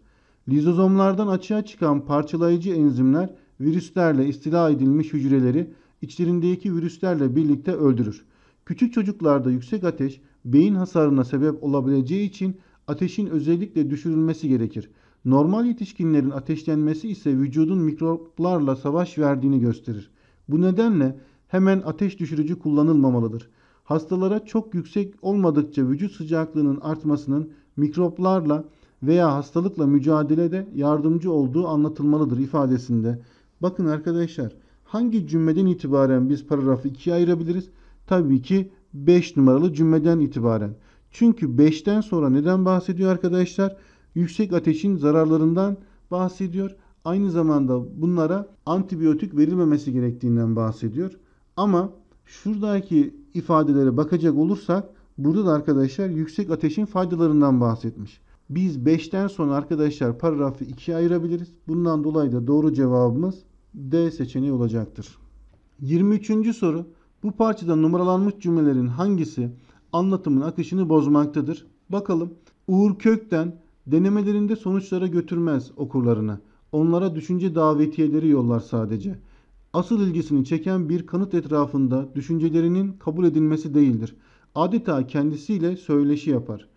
Lizozomlardan açığa çıkan parçalayıcı enzimler virüslerle istila edilmiş hücreleri içlerindeki virüslerle birlikte öldürür. Küçük çocuklarda yüksek ateş beyin hasarına sebep olabileceği için ateşin özellikle düşürülmesi gerekir. Normal yetişkinlerin ateşlenmesi ise vücudun mikroplarla savaş verdiğini gösterir. Bu nedenle hemen ateş düşürücü kullanılmamalıdır. Hastalara çok yüksek olmadıkça vücut sıcaklığının artmasının mikroplarla veya hastalıkla mücadelede yardımcı olduğu anlatılmalıdır ifadesinde. Bakın arkadaşlar hangi cümleden itibaren biz paragrafı ikiye ayırabiliriz? Tabii ki 5 numaralı cümleden itibaren. Çünkü 5'ten sonra neden bahsediyor arkadaşlar? Yüksek ateşin zararlarından bahsediyor. Aynı zamanda bunlara antibiyotik verilmemesi gerektiğinden bahsediyor. Ama şuradaki ifadelere bakacak olursak burada da arkadaşlar yüksek ateşin faydalarından bahsetmiş. Biz 5'ten sonra arkadaşlar paragrafı 2'ye ayırabiliriz. Bundan dolayı da doğru cevabımız D seçeneği olacaktır. 23. soru. Bu parçada numaralanmış cümlelerin hangisi anlatımın akışını bozmaktadır? Bakalım. Uğur Kök'ten denemelerinde sonuçlara götürmez okurlarını. Onlara düşünce davetiyeleri yollar sadece. Asıl ilgisini çeken bir kanıt etrafında düşüncelerinin kabul edilmesi değildir. Adeta kendisiyle söyleşi yapar.''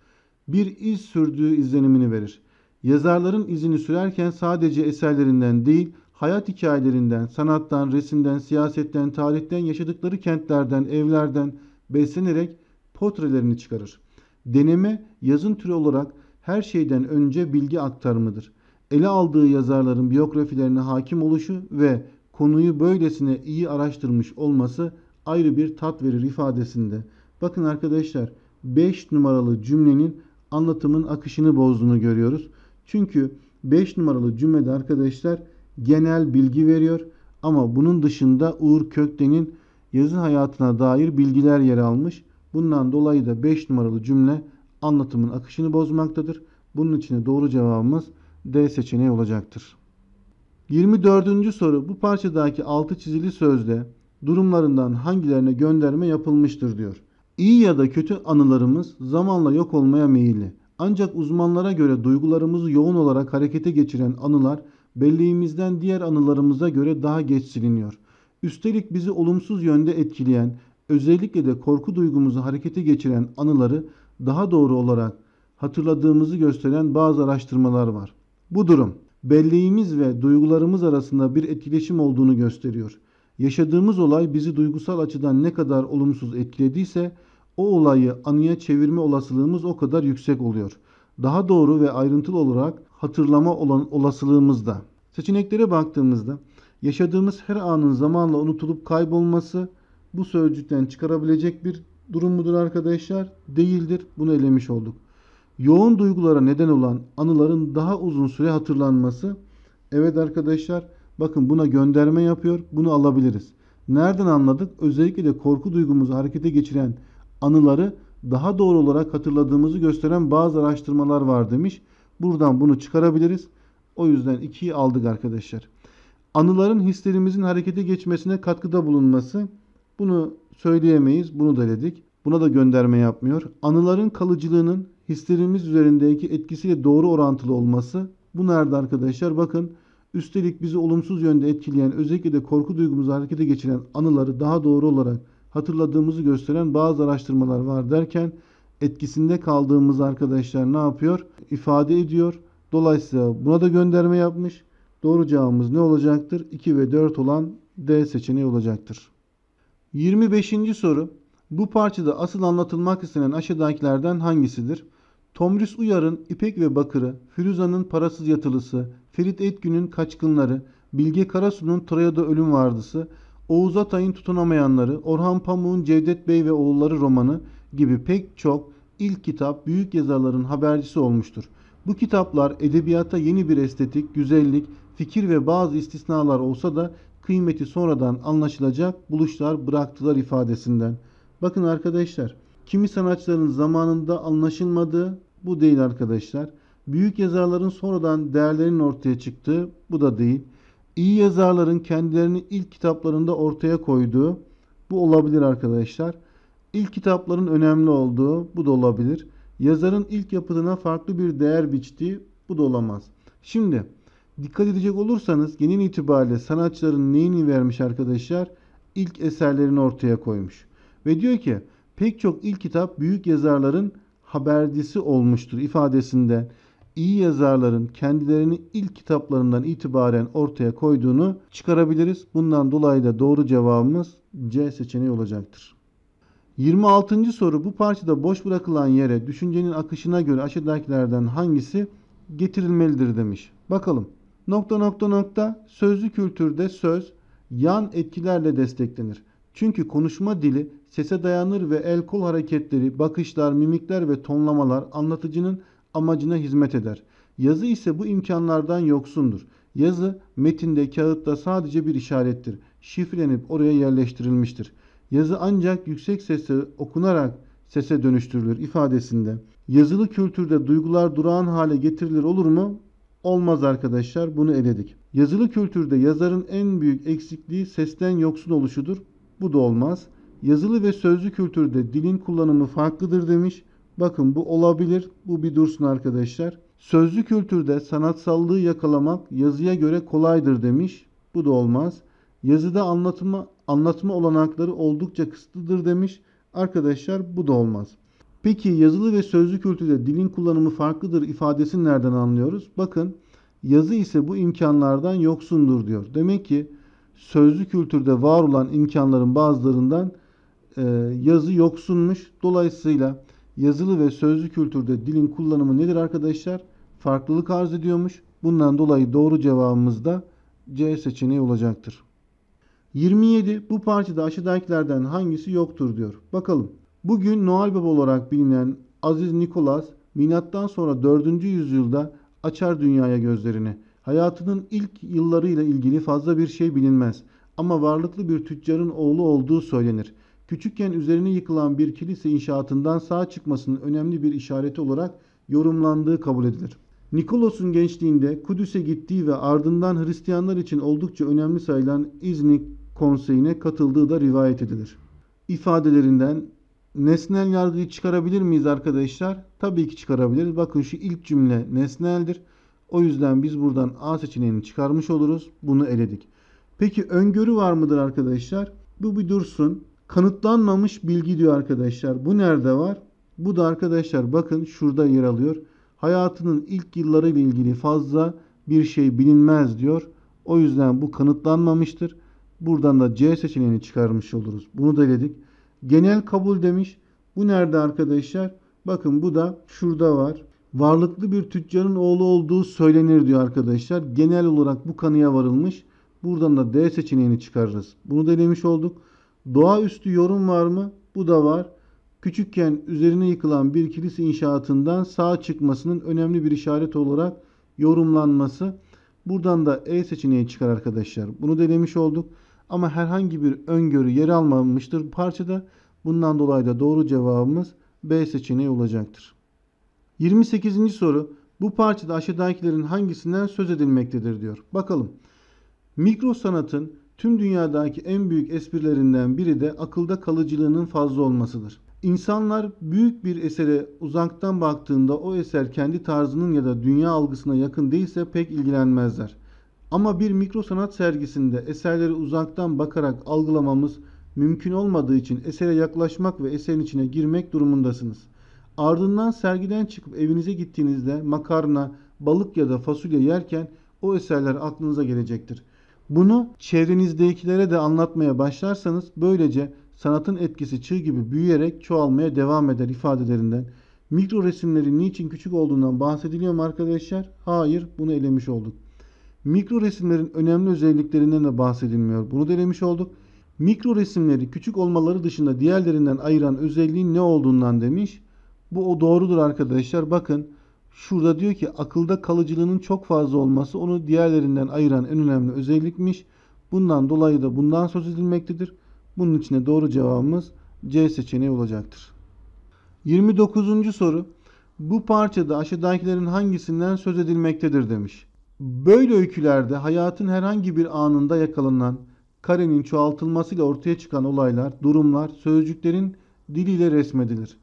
bir iz sürdüğü izlenimini verir. Yazarların izini sürerken sadece eserlerinden değil, hayat hikayelerinden, sanattan, resimden, siyasetten, tarihten, yaşadıkları kentlerden, evlerden beslenerek portrelerini çıkarır. Deneme yazın türü olarak her şeyden önce bilgi aktarımıdır. Ele aldığı yazarların biyografilerine hakim oluşu ve konuyu böylesine iyi araştırmış olması ayrı bir tat verir ifadesinde. Bakın arkadaşlar 5 numaralı cümlenin anlatımın akışını bozduğunu görüyoruz. Çünkü 5 numaralı cümlede arkadaşlar genel bilgi veriyor ama bunun dışında Uğur Kökten'in yazı hayatına dair bilgiler yer almış. Bundan dolayı da 5 numaralı cümle anlatımın akışını bozmaktadır. Bunun için de doğru cevabımız D seçeneği olacaktır. 24. soru bu parçadaki altı çizili sözde durumlarından hangilerine gönderme yapılmıştır diyor. İyi ya da kötü anılarımız zamanla yok olmaya meyilli. Ancak uzmanlara göre duygularımızı yoğun olarak harekete geçiren anılar belleğimizden diğer anılarımıza göre daha geç siliniyor. Üstelik bizi olumsuz yönde etkileyen, özellikle de korku duygumuzu harekete geçiren anıları daha doğru olarak hatırladığımızı gösteren bazı araştırmalar var. Bu durum belleğimiz ve duygularımız arasında bir etkileşim olduğunu gösteriyor. Yaşadığımız olay bizi duygusal açıdan ne kadar olumsuz etkilediyse o olayı anıya çevirme olasılığımız o kadar yüksek oluyor. Daha doğru ve ayrıntılı olarak hatırlama olan olasılığımız da. Seçeneklere baktığımızda yaşadığımız her anın zamanla unutulup kaybolması bu sözcükten çıkarabilecek bir durum mudur arkadaşlar? Değildir. Bunu elemiş olduk. Yoğun duygulara neden olan anıların daha uzun süre hatırlanması. Evet arkadaşlar bakın buna gönderme yapıyor. Bunu alabiliriz. Nereden anladık? Özellikle de korku duygumuzu harekete geçiren anıları daha doğru olarak hatırladığımızı gösteren bazı araştırmalar var demiş. Buradan bunu çıkarabiliriz. O yüzden 2'yi aldık arkadaşlar. Anıların hislerimizin harekete geçmesine katkıda bulunması. Bunu söyleyemeyiz. Bunu da dedik. Buna da gönderme yapmıyor. Anıların kalıcılığının hislerimiz üzerindeki etkisiyle doğru orantılı olması. Bu nerede arkadaşlar? Bakın üstelik bizi olumsuz yönde etkileyen özellikle de korku duygumuzu harekete geçiren anıları daha doğru olarak hatırladığımızı gösteren bazı araştırmalar var derken etkisinde kaldığımız arkadaşlar ne yapıyor? İfade ediyor. Dolayısıyla buna da gönderme yapmış. Doğru cevabımız ne olacaktır? 2 ve 4 olan D seçeneği olacaktır. 25. soru. Bu parçada asıl anlatılmak istenen aşağıdakilerden hangisidir? Tomris Uyar'ın İpek ve Bakır'ı, Firuza'nın Parasız Yatılısı, Ferit Etgün'ün Kaçkınları, Bilge Karasu'nun Troya'da Ölüm Vardısı, Oğuz Atay'ın tutunamayanları, Orhan Pamuk'un Cevdet Bey ve Oğulları romanı gibi pek çok ilk kitap büyük yazarların habercisi olmuştur. Bu kitaplar edebiyata yeni bir estetik, güzellik, fikir ve bazı istisnalar olsa da kıymeti sonradan anlaşılacak buluşlar bıraktılar ifadesinden. Bakın arkadaşlar, kimi sanatçıların zamanında anlaşılmadığı bu değil arkadaşlar. Büyük yazarların sonradan değerlerinin ortaya çıktığı bu da değil iyi yazarların kendilerini ilk kitaplarında ortaya koyduğu bu olabilir arkadaşlar. İlk kitapların önemli olduğu bu da olabilir. Yazarın ilk yapıtına farklı bir değer biçtiği bu da olamaz. Şimdi dikkat edecek olursanız genel itibariyle sanatçıların neyini vermiş arkadaşlar? İlk eserlerini ortaya koymuş. Ve diyor ki pek çok ilk kitap büyük yazarların haberdisi olmuştur ifadesinden iyi yazarların kendilerini ilk kitaplarından itibaren ortaya koyduğunu çıkarabiliriz. Bundan dolayı da doğru cevabımız C seçeneği olacaktır. 26. soru bu parçada boş bırakılan yere düşüncenin akışına göre aşağıdakilerden hangisi getirilmelidir demiş. Bakalım. Nokta nokta nokta sözlü kültürde söz yan etkilerle desteklenir. Çünkü konuşma dili sese dayanır ve el kol hareketleri, bakışlar, mimikler ve tonlamalar anlatıcının amacına hizmet eder. Yazı ise bu imkanlardan yoksundur. Yazı metinde kağıtta sadece bir işarettir. Şifrelenip oraya yerleştirilmiştir. Yazı ancak yüksek sesle okunarak sese dönüştürülür ifadesinde. Yazılı kültürde duygular durağan hale getirilir olur mu? Olmaz arkadaşlar bunu eledik. Yazılı kültürde yazarın en büyük eksikliği sesten yoksun oluşudur. Bu da olmaz. Yazılı ve sözlü kültürde dilin kullanımı farklıdır demiş. Bakın bu olabilir. Bu bir dursun arkadaşlar. Sözlü kültürde sanatsallığı yakalamak yazıya göre kolaydır demiş. Bu da olmaz. Yazıda anlatma, anlatma olanakları oldukça kısıtlıdır demiş. Arkadaşlar bu da olmaz. Peki yazılı ve sözlü kültürde dilin kullanımı farklıdır ifadesini nereden anlıyoruz? Bakın yazı ise bu imkanlardan yoksundur diyor. Demek ki sözlü kültürde var olan imkanların bazılarından e, yazı yoksunmuş. Dolayısıyla yazılı ve sözlü kültürde dilin kullanımı nedir arkadaşlar? Farklılık arz ediyormuş. Bundan dolayı doğru cevabımız da C seçeneği olacaktır. 27. Bu parçada aşağıdakilerden hangisi yoktur diyor. Bakalım. Bugün Noel Baba olarak bilinen Aziz Nikolas Minattan sonra 4. yüzyılda açar dünyaya gözlerini. Hayatının ilk yıllarıyla ilgili fazla bir şey bilinmez ama varlıklı bir tüccarın oğlu olduğu söylenir küçükken üzerine yıkılan bir kilise inşaatından sağ çıkmasının önemli bir işareti olarak yorumlandığı kabul edilir. Nikolos'un gençliğinde Kudüs'e gittiği ve ardından Hristiyanlar için oldukça önemli sayılan İznik konseyine katıldığı da rivayet edilir. İfadelerinden nesnel yargıyı çıkarabilir miyiz arkadaşlar? Tabii ki çıkarabiliriz. Bakın şu ilk cümle nesneldir. O yüzden biz buradan A seçeneğini çıkarmış oluruz. Bunu eledik. Peki öngörü var mıdır arkadaşlar? Bu bir dursun. Kanıtlanmamış bilgi diyor arkadaşlar. Bu nerede var? Bu da arkadaşlar bakın şurada yer alıyor. Hayatının ilk yılları ile ilgili fazla bir şey bilinmez diyor. O yüzden bu kanıtlanmamıştır. Buradan da C seçeneğini çıkarmış oluruz. Bunu da eledik. Genel kabul demiş. Bu nerede arkadaşlar? Bakın bu da şurada var. Varlıklı bir tüccarın oğlu olduğu söylenir diyor arkadaşlar. Genel olarak bu kanıya varılmış. Buradan da D seçeneğini çıkarırız. Bunu da elemiş olduk. Doğaüstü yorum var mı? Bu da var. Küçükken üzerine yıkılan bir kilise inşaatından sağ çıkmasının önemli bir işaret olarak yorumlanması. Buradan da E seçeneği çıkar arkadaşlar. Bunu denemiş olduk. Ama herhangi bir öngörü yer almamıştır parçada. Bundan dolayı da doğru cevabımız B seçeneği olacaktır. 28. soru. Bu parçada aşağıdakilerin hangisinden söz edilmektedir diyor. Bakalım. Mikro sanatın Tüm dünyadaki en büyük esprilerinden biri de akılda kalıcılığının fazla olmasıdır. İnsanlar büyük bir esere uzaktan baktığında o eser kendi tarzının ya da dünya algısına yakın değilse pek ilgilenmezler. Ama bir mikro sanat sergisinde eserleri uzaktan bakarak algılamamız mümkün olmadığı için esere yaklaşmak ve eserin içine girmek durumundasınız. Ardından sergiden çıkıp evinize gittiğinizde makarna, balık ya da fasulye yerken o eserler aklınıza gelecektir. Bunu çevrenizdekilere de anlatmaya başlarsanız böylece sanatın etkisi çığ gibi büyüyerek çoğalmaya devam eder ifadelerinden. Mikro resimlerin niçin küçük olduğundan bahsediliyor mu arkadaşlar? Hayır bunu elemiş olduk. Mikro resimlerin önemli özelliklerinden de bahsedilmiyor. Bunu da elemiş olduk. Mikro resimleri küçük olmaları dışında diğerlerinden ayıran özelliğin ne olduğundan demiş. Bu o doğrudur arkadaşlar. Bakın Şurada diyor ki akılda kalıcılığının çok fazla olması onu diğerlerinden ayıran en önemli özellikmiş. Bundan dolayı da bundan söz edilmektedir. Bunun içine doğru cevabımız C seçeneği olacaktır. 29. soru. Bu parçada aşağıdakilerin hangisinden söz edilmektedir demiş. Böyle öykülerde hayatın herhangi bir anında yakalanan karenin çoğaltılmasıyla ortaya çıkan olaylar, durumlar, sözcüklerin diliyle resmedilir.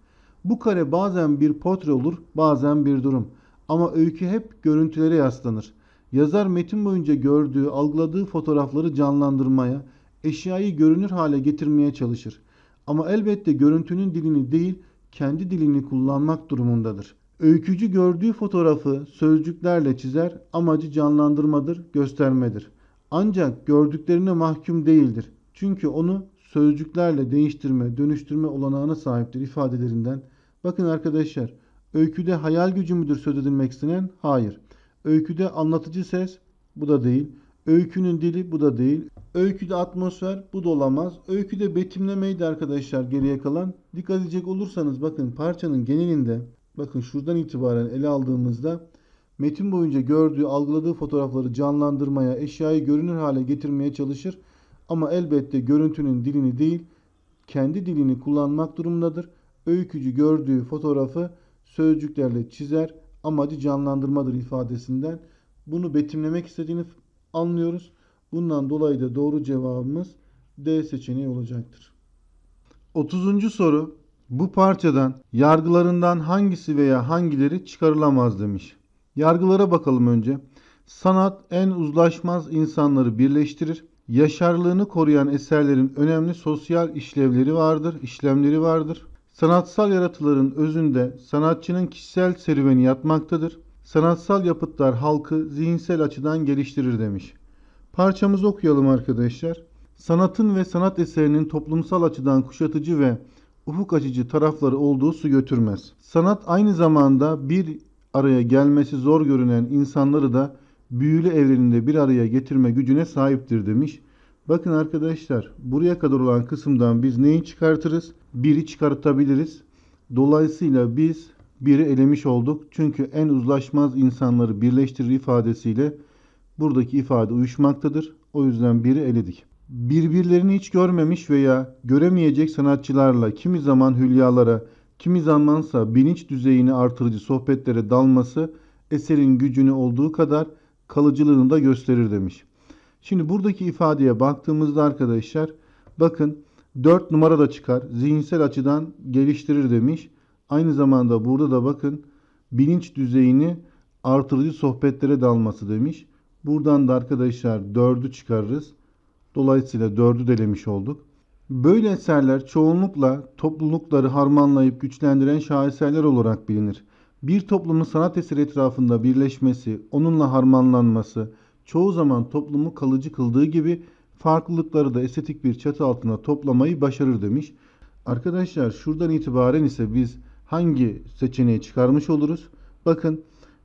Bu kare bazen bir portre olur, bazen bir durum. Ama öykü hep görüntülere yaslanır. Yazar metin boyunca gördüğü, algıladığı fotoğrafları canlandırmaya, eşyayı görünür hale getirmeye çalışır. Ama elbette görüntünün dilini değil, kendi dilini kullanmak durumundadır. Öykücü gördüğü fotoğrafı sözcüklerle çizer, amacı canlandırmadır, göstermedir. Ancak gördüklerine mahkum değildir. Çünkü onu sözcüklerle değiştirme, dönüştürme olanağına sahiptir ifadelerinden Bakın arkadaşlar öyküde hayal gücü müdür söz edilmek istenen? Hayır. Öyküde anlatıcı ses bu da değil. Öykünün dili bu da değil. Öyküde atmosfer bu da olamaz. Öyküde betimlemeydi arkadaşlar geriye kalan. Dikkat edecek olursanız bakın parçanın genelinde bakın şuradan itibaren ele aldığımızda metin boyunca gördüğü algıladığı fotoğrafları canlandırmaya eşyayı görünür hale getirmeye çalışır. Ama elbette görüntünün dilini değil kendi dilini kullanmak durumundadır öykücü gördüğü fotoğrafı sözcüklerle çizer amacı canlandırmadır ifadesinden bunu betimlemek istediğini anlıyoruz. Bundan dolayı da doğru cevabımız D seçeneği olacaktır. 30. soru bu parçadan yargılarından hangisi veya hangileri çıkarılamaz demiş. Yargılara bakalım önce. Sanat en uzlaşmaz insanları birleştirir. Yaşarlığını koruyan eserlerin önemli sosyal işlevleri vardır, işlemleri vardır. Sanatsal yaratıların özünde sanatçının kişisel serüveni yatmaktadır. Sanatsal yapıtlar halkı zihinsel açıdan geliştirir demiş. Parçamızı okuyalım arkadaşlar. Sanatın ve sanat eserinin toplumsal açıdan kuşatıcı ve ufuk açıcı tarafları olduğu su götürmez. Sanat aynı zamanda bir araya gelmesi zor görünen insanları da büyülü evreninde bir araya getirme gücüne sahiptir demiş. Bakın arkadaşlar buraya kadar olan kısımdan biz neyi çıkartırız? 1'i çıkartabiliriz. Dolayısıyla biz 1'i elemiş olduk. Çünkü en uzlaşmaz insanları birleştirir ifadesiyle buradaki ifade uyuşmaktadır. O yüzden 1'i eledik. Birbirlerini hiç görmemiş veya göremeyecek sanatçılarla kimi zaman hülyalara, kimi zamansa bilinç düzeyini artırıcı sohbetlere dalması eserin gücünü olduğu kadar kalıcılığını da gösterir demiş. Şimdi buradaki ifadeye baktığımızda arkadaşlar bakın 4 numara da çıkar. Zihinsel açıdan geliştirir demiş. Aynı zamanda burada da bakın bilinç düzeyini artırıcı sohbetlere dalması demiş. Buradan da arkadaşlar 4'ü çıkarırız. Dolayısıyla 4'ü delemiş olduk. Böyle eserler çoğunlukla toplulukları harmanlayıp güçlendiren şaheserler olarak bilinir. Bir toplumun sanat eseri etrafında birleşmesi, onunla harmanlanması çoğu zaman toplumu kalıcı kıldığı gibi farklılıkları da estetik bir çatı altına toplamayı başarır demiş. Arkadaşlar şuradan itibaren ise biz hangi seçeneği çıkarmış oluruz? Bakın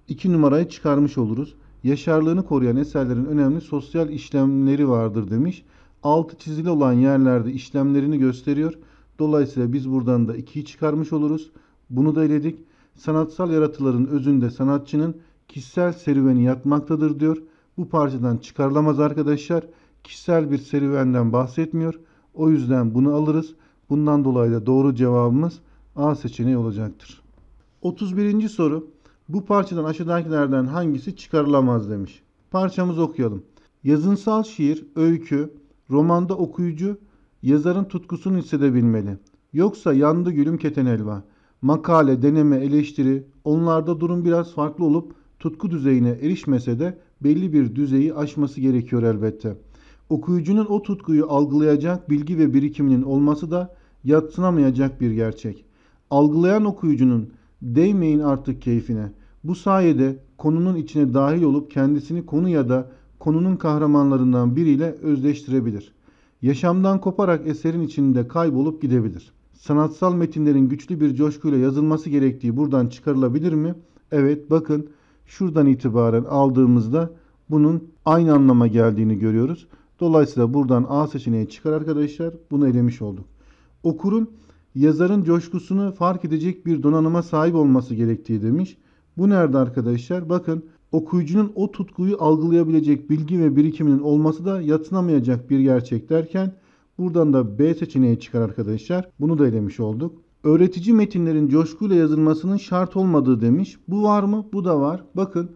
2 numarayı çıkarmış oluruz. Yaşarlığını koruyan eserlerin önemli sosyal işlemleri vardır demiş. Altı çizili olan yerlerde işlemlerini gösteriyor. Dolayısıyla biz buradan da 2'yi çıkarmış oluruz. Bunu da eledik. Sanatsal yaratıların özünde sanatçının kişisel serüveni yatmaktadır diyor. Bu parçadan çıkarılamaz arkadaşlar kişisel bir serüvenden bahsetmiyor. O yüzden bunu alırız. Bundan dolayı da doğru cevabımız A seçeneği olacaktır. 31. soru. Bu parçadan aşağıdakilerden hangisi çıkarılamaz demiş. Parçamızı okuyalım. Yazınsal şiir, öykü, romanda okuyucu yazarın tutkusunu hissedebilmeli. Yoksa yandı gülüm keten elva. Makale, deneme, eleştiri onlarda durum biraz farklı olup tutku düzeyine erişmese de belli bir düzeyi aşması gerekiyor elbette.'' okuyucunun o tutkuyu algılayacak bilgi ve birikiminin olması da yatsınamayacak bir gerçek. Algılayan okuyucunun değmeyin artık keyfine. Bu sayede konunun içine dahil olup kendisini konu ya da konunun kahramanlarından biriyle özdeştirebilir. Yaşamdan koparak eserin içinde kaybolup gidebilir. Sanatsal metinlerin güçlü bir coşkuyla yazılması gerektiği buradan çıkarılabilir mi? Evet bakın şuradan itibaren aldığımızda bunun aynı anlama geldiğini görüyoruz. Dolayısıyla buradan A seçeneği çıkar arkadaşlar. Bunu elemiş olduk. Okurun yazarın coşkusunu fark edecek bir donanıma sahip olması gerektiği demiş. Bu nerede arkadaşlar? Bakın okuyucunun o tutkuyu algılayabilecek bilgi ve birikiminin olması da yatınamayacak bir gerçek derken buradan da B seçeneği çıkar arkadaşlar. Bunu da elemiş olduk. Öğretici metinlerin coşkuyla yazılmasının şart olmadığı demiş. Bu var mı? Bu da var. Bakın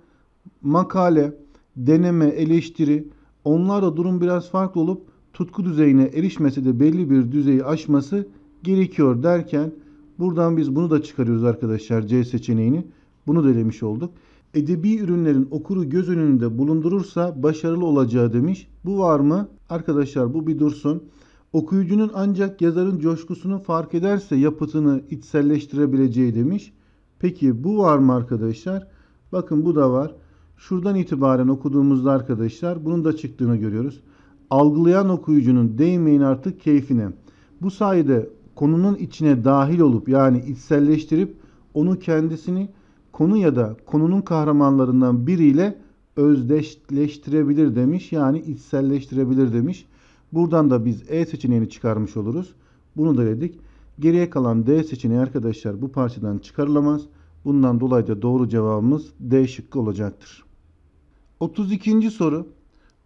makale, deneme, eleştiri, onlarda durum biraz farklı olup tutku düzeyine erişmesi de belli bir düzeyi aşması gerekiyor derken buradan biz bunu da çıkarıyoruz arkadaşlar C seçeneğini. Bunu da elemiş olduk. Edebi ürünlerin okuru göz önünde bulundurursa başarılı olacağı demiş. Bu var mı? Arkadaşlar bu bir dursun. Okuyucunun ancak yazarın coşkusunu fark ederse yapıtını içselleştirebileceği demiş. Peki bu var mı arkadaşlar? Bakın bu da var. Şuradan itibaren okuduğumuzda arkadaşlar bunun da çıktığını görüyoruz. Algılayan okuyucunun değmeyin artık keyfine. Bu sayede konunun içine dahil olup yani içselleştirip onu kendisini konu ya da konunun kahramanlarından biriyle özdeşleştirebilir demiş. Yani içselleştirebilir demiş. Buradan da biz E seçeneğini çıkarmış oluruz. Bunu da dedik. Geriye kalan D seçeneği arkadaşlar bu parçadan çıkarılamaz. Bundan dolayı da doğru cevabımız D şıkkı olacaktır. 32. soru.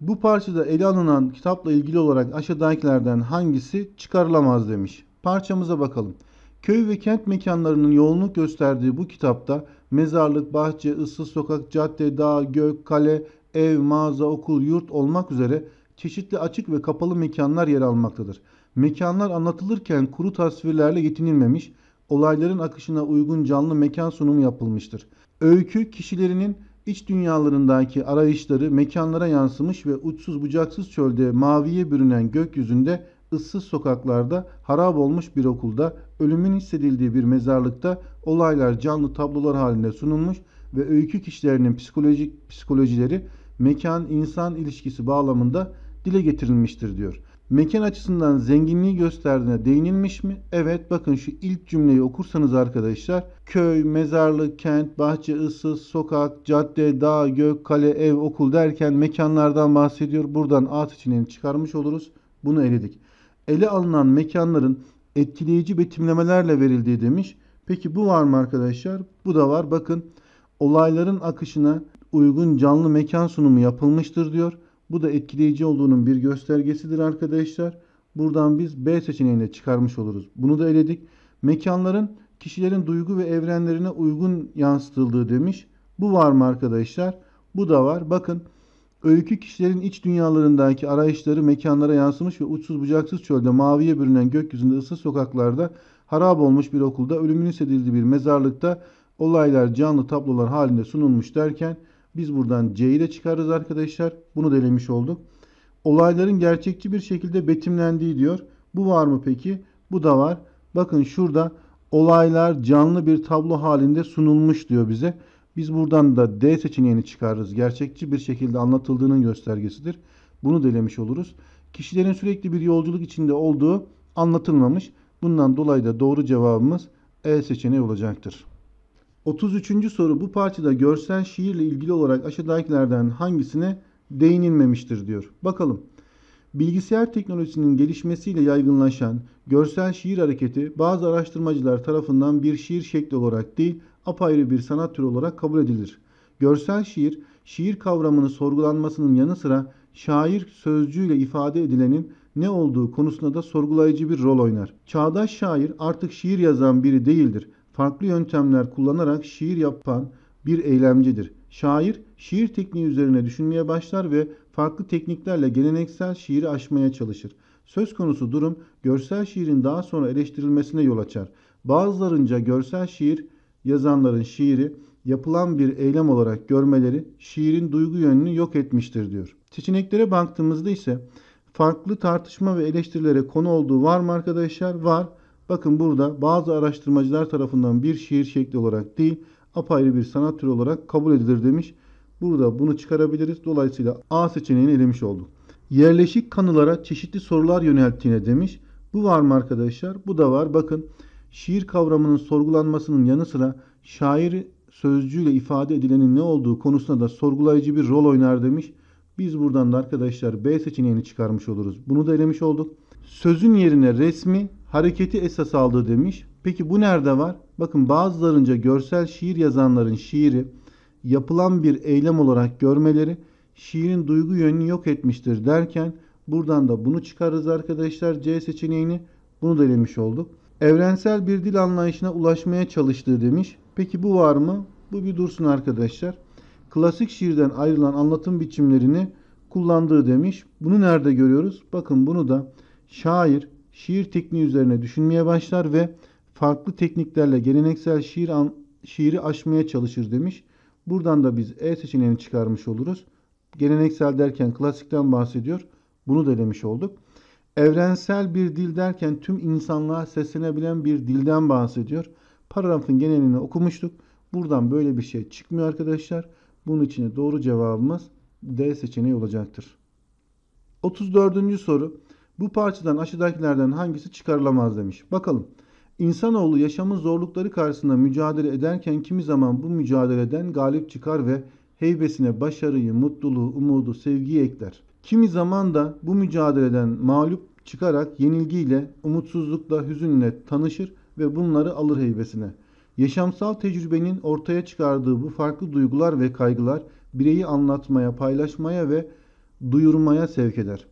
Bu parçada ele alınan kitapla ilgili olarak aşağıdakilerden hangisi çıkarılamaz demiş. Parçamıza bakalım. Köy ve kent mekanlarının yoğunluk gösterdiği bu kitapta mezarlık, bahçe, ıssız sokak, cadde, dağ, gök, kale, ev, mağaza, okul, yurt olmak üzere çeşitli açık ve kapalı mekanlar yer almaktadır. Mekanlar anlatılırken kuru tasvirlerle yetinilmemiş, olayların akışına uygun canlı mekan sunumu yapılmıştır. Öykü kişilerinin iç dünyalarındaki arayışları mekanlara yansımış ve uçsuz bucaksız çölde maviye bürünen gökyüzünde ıssız sokaklarda, harap olmuş bir okulda, ölümün hissedildiği bir mezarlıkta olaylar canlı tablolar halinde sunulmuş ve öykü kişilerinin psikolojik psikolojileri mekan-insan ilişkisi bağlamında dile getirilmiştir diyor mekan açısından zenginliği gösterdiğine değinilmiş mi? Evet bakın şu ilk cümleyi okursanız arkadaşlar köy, mezarlık, kent, bahçe, ıssız, sokak, cadde, dağ, gök, kale, ev, okul derken mekanlardan bahsediyor. Buradan at seçeneğini çıkarmış oluruz. Bunu eledik. Ele alınan mekanların etkileyici betimlemelerle verildiği demiş. Peki bu var mı arkadaşlar? Bu da var. Bakın olayların akışına uygun canlı mekan sunumu yapılmıştır diyor. Bu da etkileyici olduğunun bir göstergesidir arkadaşlar. Buradan biz B seçeneğini de çıkarmış oluruz. Bunu da eledik. Mekanların kişilerin duygu ve evrenlerine uygun yansıtıldığı demiş. Bu var mı arkadaşlar? Bu da var. Bakın öykü kişilerin iç dünyalarındaki arayışları mekanlara yansımış ve uçsuz bucaksız çölde maviye bürünen gökyüzünde ıssız sokaklarda harap olmuş bir okulda ölümünün sedildiği bir mezarlıkta olaylar canlı tablolar halinde sunulmuş derken biz buradan C'yi de çıkarırız arkadaşlar. Bunu da olduk. Olayların gerçekçi bir şekilde betimlendiği diyor. Bu var mı peki? Bu da var. Bakın şurada olaylar canlı bir tablo halinde sunulmuş diyor bize. Biz buradan da D seçeneğini çıkarırız. Gerçekçi bir şekilde anlatıldığının göstergesidir. Bunu delemiş oluruz. Kişilerin sürekli bir yolculuk içinde olduğu anlatılmamış. Bundan dolayı da doğru cevabımız E seçeneği olacaktır. 33. soru bu parçada görsel şiirle ilgili olarak aşağıdakilerden hangisine değinilmemiştir diyor. Bakalım. Bilgisayar teknolojisinin gelişmesiyle yaygınlaşan görsel şiir hareketi bazı araştırmacılar tarafından bir şiir şekli olarak değil apayrı bir sanat türü olarak kabul edilir. Görsel şiir, şiir kavramını sorgulanmasının yanı sıra şair sözcüğüyle ifade edilenin ne olduğu konusunda da sorgulayıcı bir rol oynar. Çağdaş şair artık şiir yazan biri değildir farklı yöntemler kullanarak şiir yapan bir eylemcidir. Şair, şiir tekniği üzerine düşünmeye başlar ve farklı tekniklerle geleneksel şiiri aşmaya çalışır. Söz konusu durum görsel şiirin daha sonra eleştirilmesine yol açar. Bazılarınca görsel şiir yazanların şiiri yapılan bir eylem olarak görmeleri şiirin duygu yönünü yok etmiştir diyor. Seçeneklere baktığımızda ise farklı tartışma ve eleştirilere konu olduğu var mı arkadaşlar? Var. Bakın burada bazı araştırmacılar tarafından bir şiir şekli olarak değil apayrı bir sanat türü olarak kabul edilir demiş. Burada bunu çıkarabiliriz. Dolayısıyla A seçeneğini elemiş olduk. Yerleşik kanılara çeşitli sorular yönelttiğine demiş. Bu var mı arkadaşlar? Bu da var. Bakın şiir kavramının sorgulanmasının yanı sıra şair sözcüğüyle ifade edilenin ne olduğu konusunda da sorgulayıcı bir rol oynar demiş. Biz buradan da arkadaşlar B seçeneğini çıkarmış oluruz. Bunu da elemiş olduk sözün yerine resmi, hareketi esas aldı demiş. Peki bu nerede var? Bakın bazılarınca görsel şiir yazanların şiiri yapılan bir eylem olarak görmeleri şiirin duygu yönünü yok etmiştir derken buradan da bunu çıkarırız arkadaşlar C seçeneğini. Bunu da elemiş olduk. Evrensel bir dil anlayışına ulaşmaya çalıştığı demiş. Peki bu var mı? Bu bir dursun arkadaşlar. Klasik şiirden ayrılan anlatım biçimlerini kullandığı demiş. Bunu nerede görüyoruz? Bakın bunu da Şair şiir tekniği üzerine düşünmeye başlar ve farklı tekniklerle geleneksel şiir an, şiiri aşmaya çalışır demiş. Buradan da biz E seçeneğini çıkarmış oluruz. Geleneksel derken klasikten bahsediyor. Bunu da elemiş olduk. Evrensel bir dil derken tüm insanlığa seslenebilen bir dilden bahsediyor. Paragrafın genelini okumuştuk. Buradan böyle bir şey çıkmıyor arkadaşlar. Bunun için doğru cevabımız D seçeneği olacaktır. 34. soru. Bu parçadan aşağıdakilerden hangisi çıkarılamaz demiş. Bakalım. İnsanoğlu yaşamın zorlukları karşısında mücadele ederken kimi zaman bu mücadeleden galip çıkar ve heybesine başarıyı, mutluluğu, umudu, sevgiyi ekler. Kimi zaman da bu mücadeleden mağlup çıkarak yenilgiyle, umutsuzlukla, hüzünle tanışır ve bunları alır heybesine. Yaşamsal tecrübenin ortaya çıkardığı bu farklı duygular ve kaygılar bireyi anlatmaya, paylaşmaya ve duyurmaya sevk eder.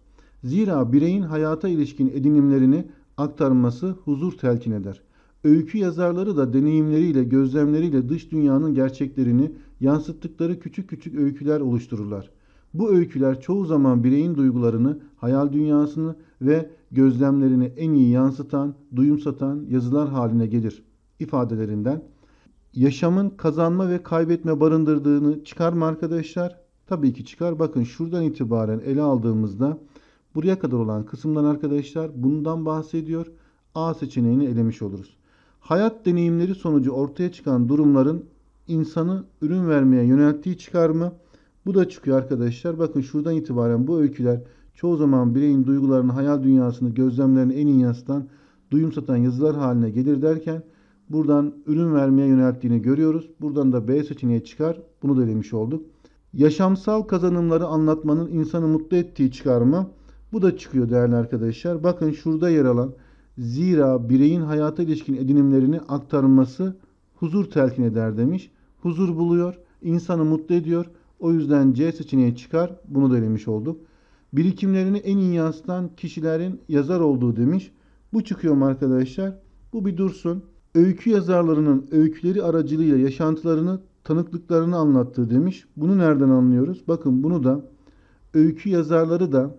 Zira bireyin hayata ilişkin edinimlerini aktarması huzur telkin eder. Öykü yazarları da deneyimleriyle, gözlemleriyle dış dünyanın gerçeklerini yansıttıkları küçük küçük öyküler oluştururlar. Bu öyküler çoğu zaman bireyin duygularını, hayal dünyasını ve gözlemlerini en iyi yansıtan, duyumsatan yazılar haline gelir ifadelerinden. Yaşamın kazanma ve kaybetme barındırdığını çıkar mı arkadaşlar? Tabii ki çıkar. Bakın şuradan itibaren ele aldığımızda Buraya kadar olan kısımdan arkadaşlar bundan bahsediyor. A seçeneğini elemiş oluruz. Hayat deneyimleri sonucu ortaya çıkan durumların insanı ürün vermeye yönelttiği çıkar mı? Bu da çıkıyor arkadaşlar. Bakın şuradan itibaren bu öyküler çoğu zaman bireyin duygularını, hayal dünyasını, gözlemlerini en iyi yansıtan, duyum satan yazılar haline gelir derken buradan ürün vermeye yönelttiğini görüyoruz. Buradan da B seçeneği çıkar. Bunu da elemiş olduk. Yaşamsal kazanımları anlatmanın insanı mutlu ettiği çıkar mı? Bu da çıkıyor değerli arkadaşlar. Bakın şurada yer alan zira bireyin hayata ilişkin edinimlerini aktarması huzur telkin eder demiş. Huzur buluyor, insanı mutlu ediyor. O yüzden C seçeneği çıkar. Bunu da elemiş olduk. Birikimlerini en iyi yansıtan kişilerin yazar olduğu demiş. Bu çıkıyor mu arkadaşlar? Bu bir dursun. Öykü yazarlarının öyküleri aracılığıyla yaşantılarını, tanıklıklarını anlattığı demiş. Bunu nereden anlıyoruz? Bakın bunu da öykü yazarları da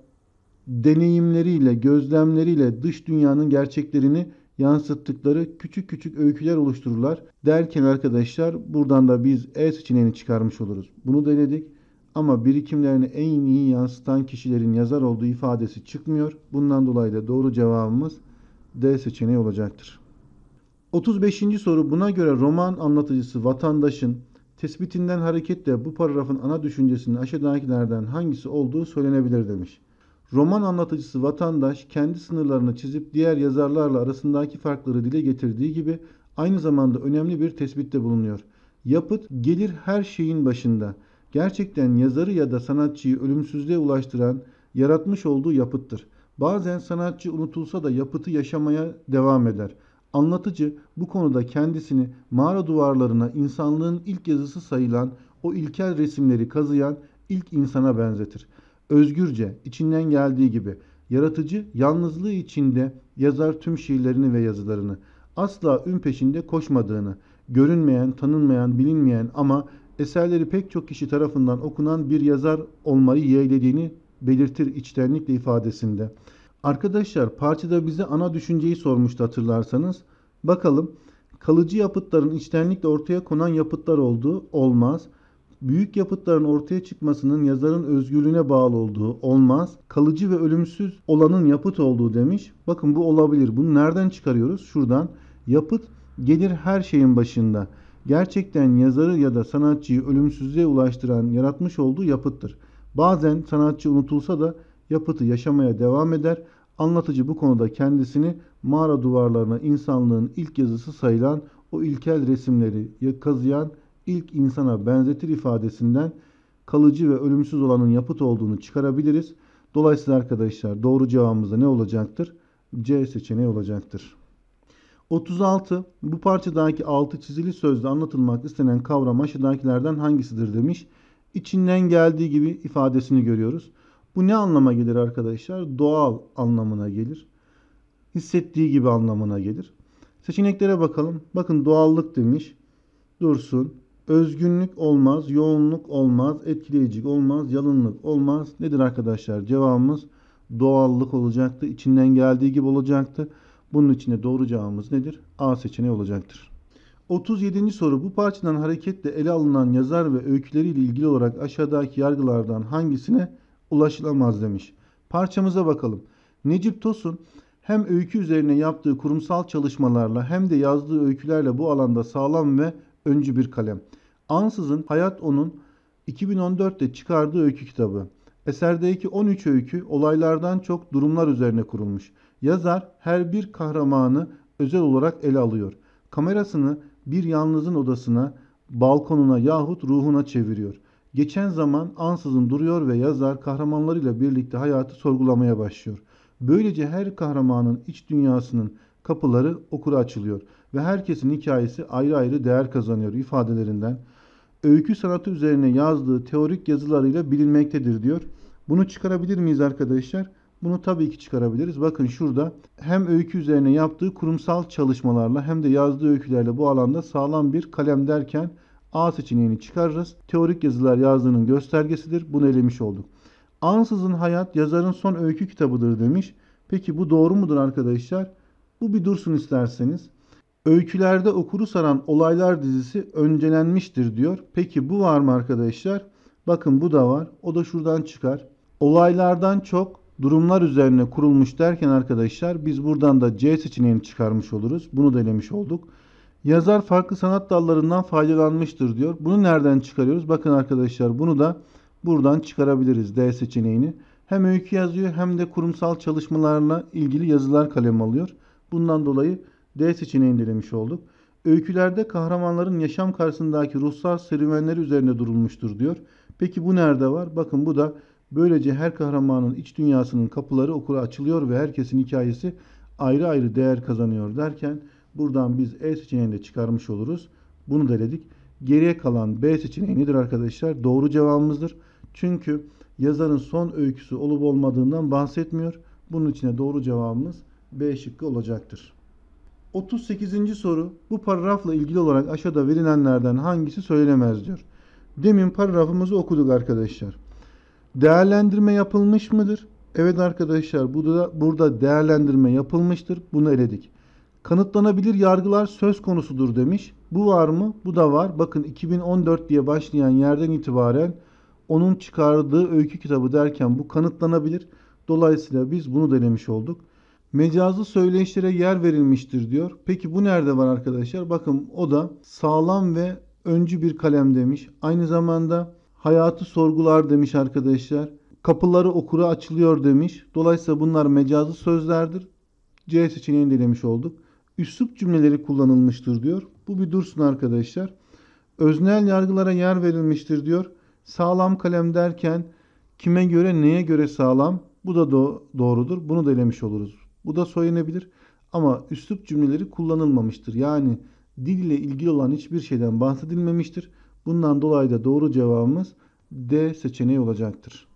deneyimleriyle, gözlemleriyle dış dünyanın gerçeklerini yansıttıkları küçük küçük öyküler oluştururlar. Derken arkadaşlar buradan da biz E seçeneğini çıkarmış oluruz. Bunu denedik ama birikimlerini en iyi yansıtan kişilerin yazar olduğu ifadesi çıkmıyor. Bundan dolayı da doğru cevabımız D seçeneği olacaktır. 35. soru buna göre roman anlatıcısı vatandaşın tespitinden hareketle bu paragrafın ana düşüncesinin aşağıdakilerden hangisi olduğu söylenebilir demiş. Roman anlatıcısı vatandaş kendi sınırlarını çizip diğer yazarlarla arasındaki farkları dile getirdiği gibi aynı zamanda önemli bir tespitte bulunuyor. Yapıt gelir her şeyin başında. Gerçekten yazarı ya da sanatçıyı ölümsüzlüğe ulaştıran yaratmış olduğu yapıttır. Bazen sanatçı unutulsa da yapıtı yaşamaya devam eder. Anlatıcı bu konuda kendisini mağara duvarlarına insanlığın ilk yazısı sayılan o ilkel resimleri kazıyan ilk insana benzetir özgürce, içinden geldiği gibi. Yaratıcı yalnızlığı içinde yazar tüm şiirlerini ve yazılarını. Asla ün peşinde koşmadığını, görünmeyen, tanınmayan, bilinmeyen ama eserleri pek çok kişi tarafından okunan bir yazar olmayı yeğlediğini belirtir içtenlikle ifadesinde. Arkadaşlar parçada bize ana düşünceyi sormuştu hatırlarsanız. Bakalım kalıcı yapıtların içtenlikle ortaya konan yapıtlar olduğu olmaz büyük yapıtların ortaya çıkmasının yazarın özgürlüğüne bağlı olduğu, olmaz, kalıcı ve ölümsüz olanın yapıt olduğu demiş. Bakın bu olabilir. Bunu nereden çıkarıyoruz? Şuradan. Yapıt gelir her şeyin başında. Gerçekten yazarı ya da sanatçıyı ölümsüzlüğe ulaştıran yaratmış olduğu yapıttır. Bazen sanatçı unutulsa da yapıtı yaşamaya devam eder. Anlatıcı bu konuda kendisini mağara duvarlarına insanlığın ilk yazısı sayılan o ilkel resimleri kazıyan ilk insana benzetir ifadesinden kalıcı ve ölümsüz olanın yapıt olduğunu çıkarabiliriz. Dolayısıyla arkadaşlar doğru cevabımızda ne olacaktır? C seçeneği olacaktır. 36. Bu parçadaki altı çizili sözde anlatılmak istenen kavram aşağıdakilerden hangisidir demiş. İçinden geldiği gibi ifadesini görüyoruz. Bu ne anlama gelir arkadaşlar? Doğal anlamına gelir. Hissettiği gibi anlamına gelir. Seçeneklere bakalım. Bakın doğallık demiş. Dursun. Özgünlük olmaz, yoğunluk olmaz, etkileyicilik olmaz, yalınlık olmaz. Nedir arkadaşlar? Cevabımız doğallık olacaktı. İçinden geldiği gibi olacaktı. Bunun içinde doğru cevabımız nedir? A seçeneği olacaktır. 37. soru bu parçadan hareketle ele alınan yazar ve öyküleriyle ilgili olarak aşağıdaki yargılardan hangisine ulaşılamaz demiş. Parçamıza bakalım. Necip Tosun hem öykü üzerine yaptığı kurumsal çalışmalarla hem de yazdığı öykülerle bu alanda sağlam ve öncü bir kalem. Ansızın Hayat O'nun 2014'te çıkardığı öykü kitabı. Eserdeki 13 öykü olaylardan çok durumlar üzerine kurulmuş. Yazar her bir kahramanı özel olarak ele alıyor. Kamerasını bir yalnızın odasına, balkonuna yahut ruhuna çeviriyor. Geçen zaman ansızın duruyor ve yazar kahramanlarıyla birlikte hayatı sorgulamaya başlıyor. Böylece her kahramanın iç dünyasının kapıları okura açılıyor ve herkesin hikayesi ayrı ayrı değer kazanıyor ifadelerinden öykü sanatı üzerine yazdığı teorik yazılarıyla bilinmektedir diyor. Bunu çıkarabilir miyiz arkadaşlar? Bunu tabii ki çıkarabiliriz. Bakın şurada hem öykü üzerine yaptığı kurumsal çalışmalarla hem de yazdığı öykülerle bu alanda sağlam bir kalem derken A seçeneğini çıkarırız. Teorik yazılar yazdığının göstergesidir. Bunu elemiş olduk. Ansızın Hayat yazarın son öykü kitabıdır demiş. Peki bu doğru mudur arkadaşlar? Bu bir dursun isterseniz. Öykülerde okuru saran olaylar dizisi öncelenmiştir diyor. Peki bu var mı arkadaşlar? Bakın bu da var. O da şuradan çıkar. Olaylardan çok durumlar üzerine kurulmuş derken arkadaşlar biz buradan da C seçeneğini çıkarmış oluruz. Bunu da elemiş olduk. Yazar farklı sanat dallarından faydalanmıştır diyor. Bunu nereden çıkarıyoruz? Bakın arkadaşlar bunu da buradan çıkarabiliriz D seçeneğini. Hem öykü yazıyor hem de kurumsal çalışmalarla ilgili yazılar kalem alıyor. Bundan dolayı D seçeneğini indelemiş olduk. Öykülerde kahramanların yaşam karşısındaki ruhsal serüvenleri üzerine durulmuştur diyor. Peki bu nerede var? Bakın bu da böylece her kahramanın iç dünyasının kapıları okula açılıyor ve herkesin hikayesi ayrı ayrı değer kazanıyor derken buradan biz E seçeneğini de çıkarmış oluruz. Bunu da dedik. Geriye kalan B seçeneği nedir arkadaşlar? Doğru cevabımızdır. Çünkü yazarın son öyküsü olup olmadığından bahsetmiyor. Bunun içine doğru cevabımız B şıkkı olacaktır. 38. soru bu paragrafla ilgili olarak aşağıda verilenlerden hangisi söylenemez diyor. Demin paragrafımızı okuduk arkadaşlar. Değerlendirme yapılmış mıdır? Evet arkadaşlar burada, burada değerlendirme yapılmıştır. Bunu eledik. Kanıtlanabilir yargılar söz konusudur demiş. Bu var mı? Bu da var. Bakın 2014 diye başlayan yerden itibaren onun çıkardığı öykü kitabı derken bu kanıtlanabilir. Dolayısıyla biz bunu denemiş olduk. Mecazı söyleşlere yer verilmiştir diyor. Peki bu nerede var arkadaşlar? Bakın o da sağlam ve öncü bir kalem demiş. Aynı zamanda hayatı sorgular demiş arkadaşlar. Kapıları okura açılıyor demiş. Dolayısıyla bunlar mecazı sözlerdir. C seçeneğini dilemiş olduk. Üslup cümleleri kullanılmıştır diyor. Bu bir dursun arkadaşlar. Öznel yargılara yer verilmiştir diyor. Sağlam kalem derken kime göre neye göre sağlam? Bu da do doğrudur. Bunu da elemiş oluruz. Bu da söylenebilir, ama üslup cümleleri kullanılmamıştır. Yani dil ile ilgili olan hiçbir şeyden bahsedilmemiştir. Bundan dolayı da doğru cevabımız D seçeneği olacaktır.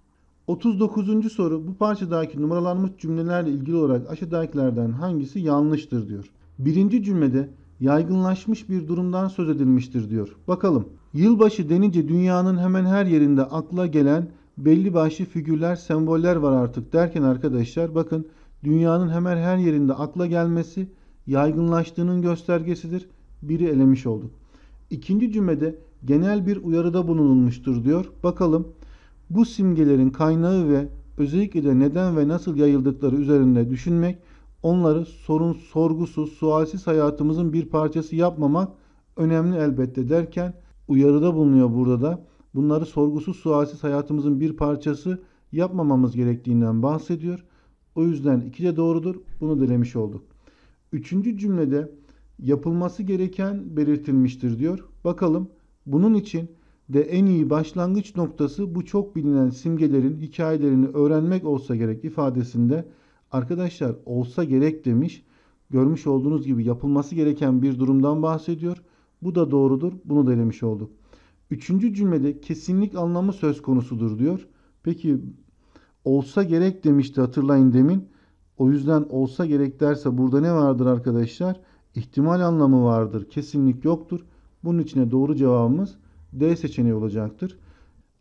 39. soru bu parçadaki numaralanmış cümlelerle ilgili olarak aşağıdakilerden hangisi yanlıştır diyor. Birinci cümlede yaygınlaşmış bir durumdan söz edilmiştir diyor. Bakalım yılbaşı denince dünyanın hemen her yerinde akla gelen belli başlı figürler semboller var artık derken arkadaşlar bakın dünyanın hemen her yerinde akla gelmesi yaygınlaştığının göstergesidir. Biri elemiş olduk. İkinci cümlede genel bir uyarıda bulunulmuştur diyor. Bakalım bu simgelerin kaynağı ve özellikle de neden ve nasıl yayıldıkları üzerinde düşünmek, onları sorun sorgusuz, sualsiz hayatımızın bir parçası yapmamak önemli elbette derken uyarıda bulunuyor burada da. Bunları sorgusuz, sualsiz hayatımızın bir parçası yapmamamız gerektiğinden bahsediyor. O yüzden 2 de doğrudur. Bunu dilemiş olduk. Üçüncü cümlede yapılması gereken belirtilmiştir diyor. Bakalım bunun için de en iyi başlangıç noktası bu çok bilinen simgelerin hikayelerini öğrenmek olsa gerek ifadesinde arkadaşlar olsa gerek demiş. Görmüş olduğunuz gibi yapılması gereken bir durumdan bahsediyor. Bu da doğrudur. Bunu da elemiş olduk. Üçüncü cümlede kesinlik anlamı söz konusudur diyor. Peki olsa gerek demişti hatırlayın demin. O yüzden olsa gerek derse burada ne vardır arkadaşlar? İhtimal anlamı vardır. Kesinlik yoktur. Bunun içine doğru cevabımız D seçeneği olacaktır.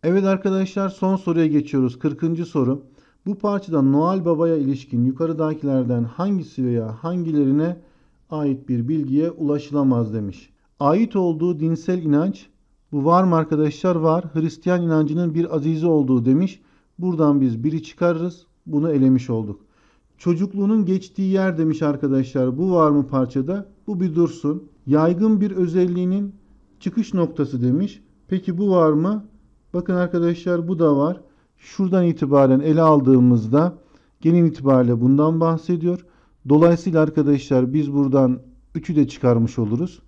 Evet arkadaşlar son soruya geçiyoruz. 40. soru. Bu parçada Noel Baba'ya ilişkin yukarıdakilerden hangisi veya hangilerine ait bir bilgiye ulaşılamaz demiş. Ait olduğu dinsel inanç bu var mı arkadaşlar? Var. Hristiyan inancının bir azizi olduğu demiş. Buradan biz biri çıkarırız. Bunu elemiş olduk. Çocukluğunun geçtiği yer demiş arkadaşlar. Bu var mı parçada? Bu bir dursun. Yaygın bir özelliğinin çıkış noktası demiş. Peki bu var mı? Bakın arkadaşlar bu da var. Şuradan itibaren ele aldığımızda genel itibariyle bundan bahsediyor. Dolayısıyla arkadaşlar biz buradan 3'ü de çıkarmış oluruz.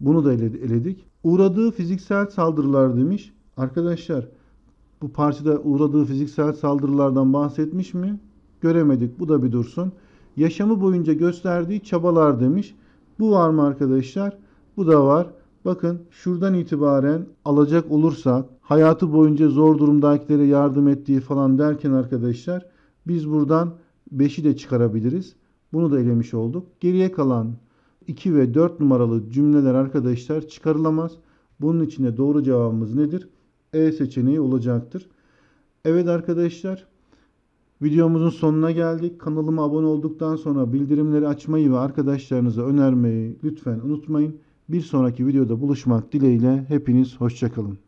Bunu da eledik. Uğradığı fiziksel saldırılar demiş. Arkadaşlar bu parçada uğradığı fiziksel saldırılardan bahsetmiş mi? Göremedik. Bu da bir dursun. Yaşamı boyunca gösterdiği çabalar demiş. Bu var mı arkadaşlar? Bu da var. Bakın şuradan itibaren alacak olursak hayatı boyunca zor durumdakilere yardım ettiği falan derken arkadaşlar biz buradan 5'i de çıkarabiliriz. Bunu da elemiş olduk. Geriye kalan 2 ve 4 numaralı cümleler arkadaşlar çıkarılamaz. Bunun için de doğru cevabımız nedir? E seçeneği olacaktır. Evet arkadaşlar videomuzun sonuna geldik. Kanalıma abone olduktan sonra bildirimleri açmayı ve arkadaşlarınıza önermeyi lütfen unutmayın. Bir sonraki videoda buluşmak dileğiyle hepiniz hoşçakalın.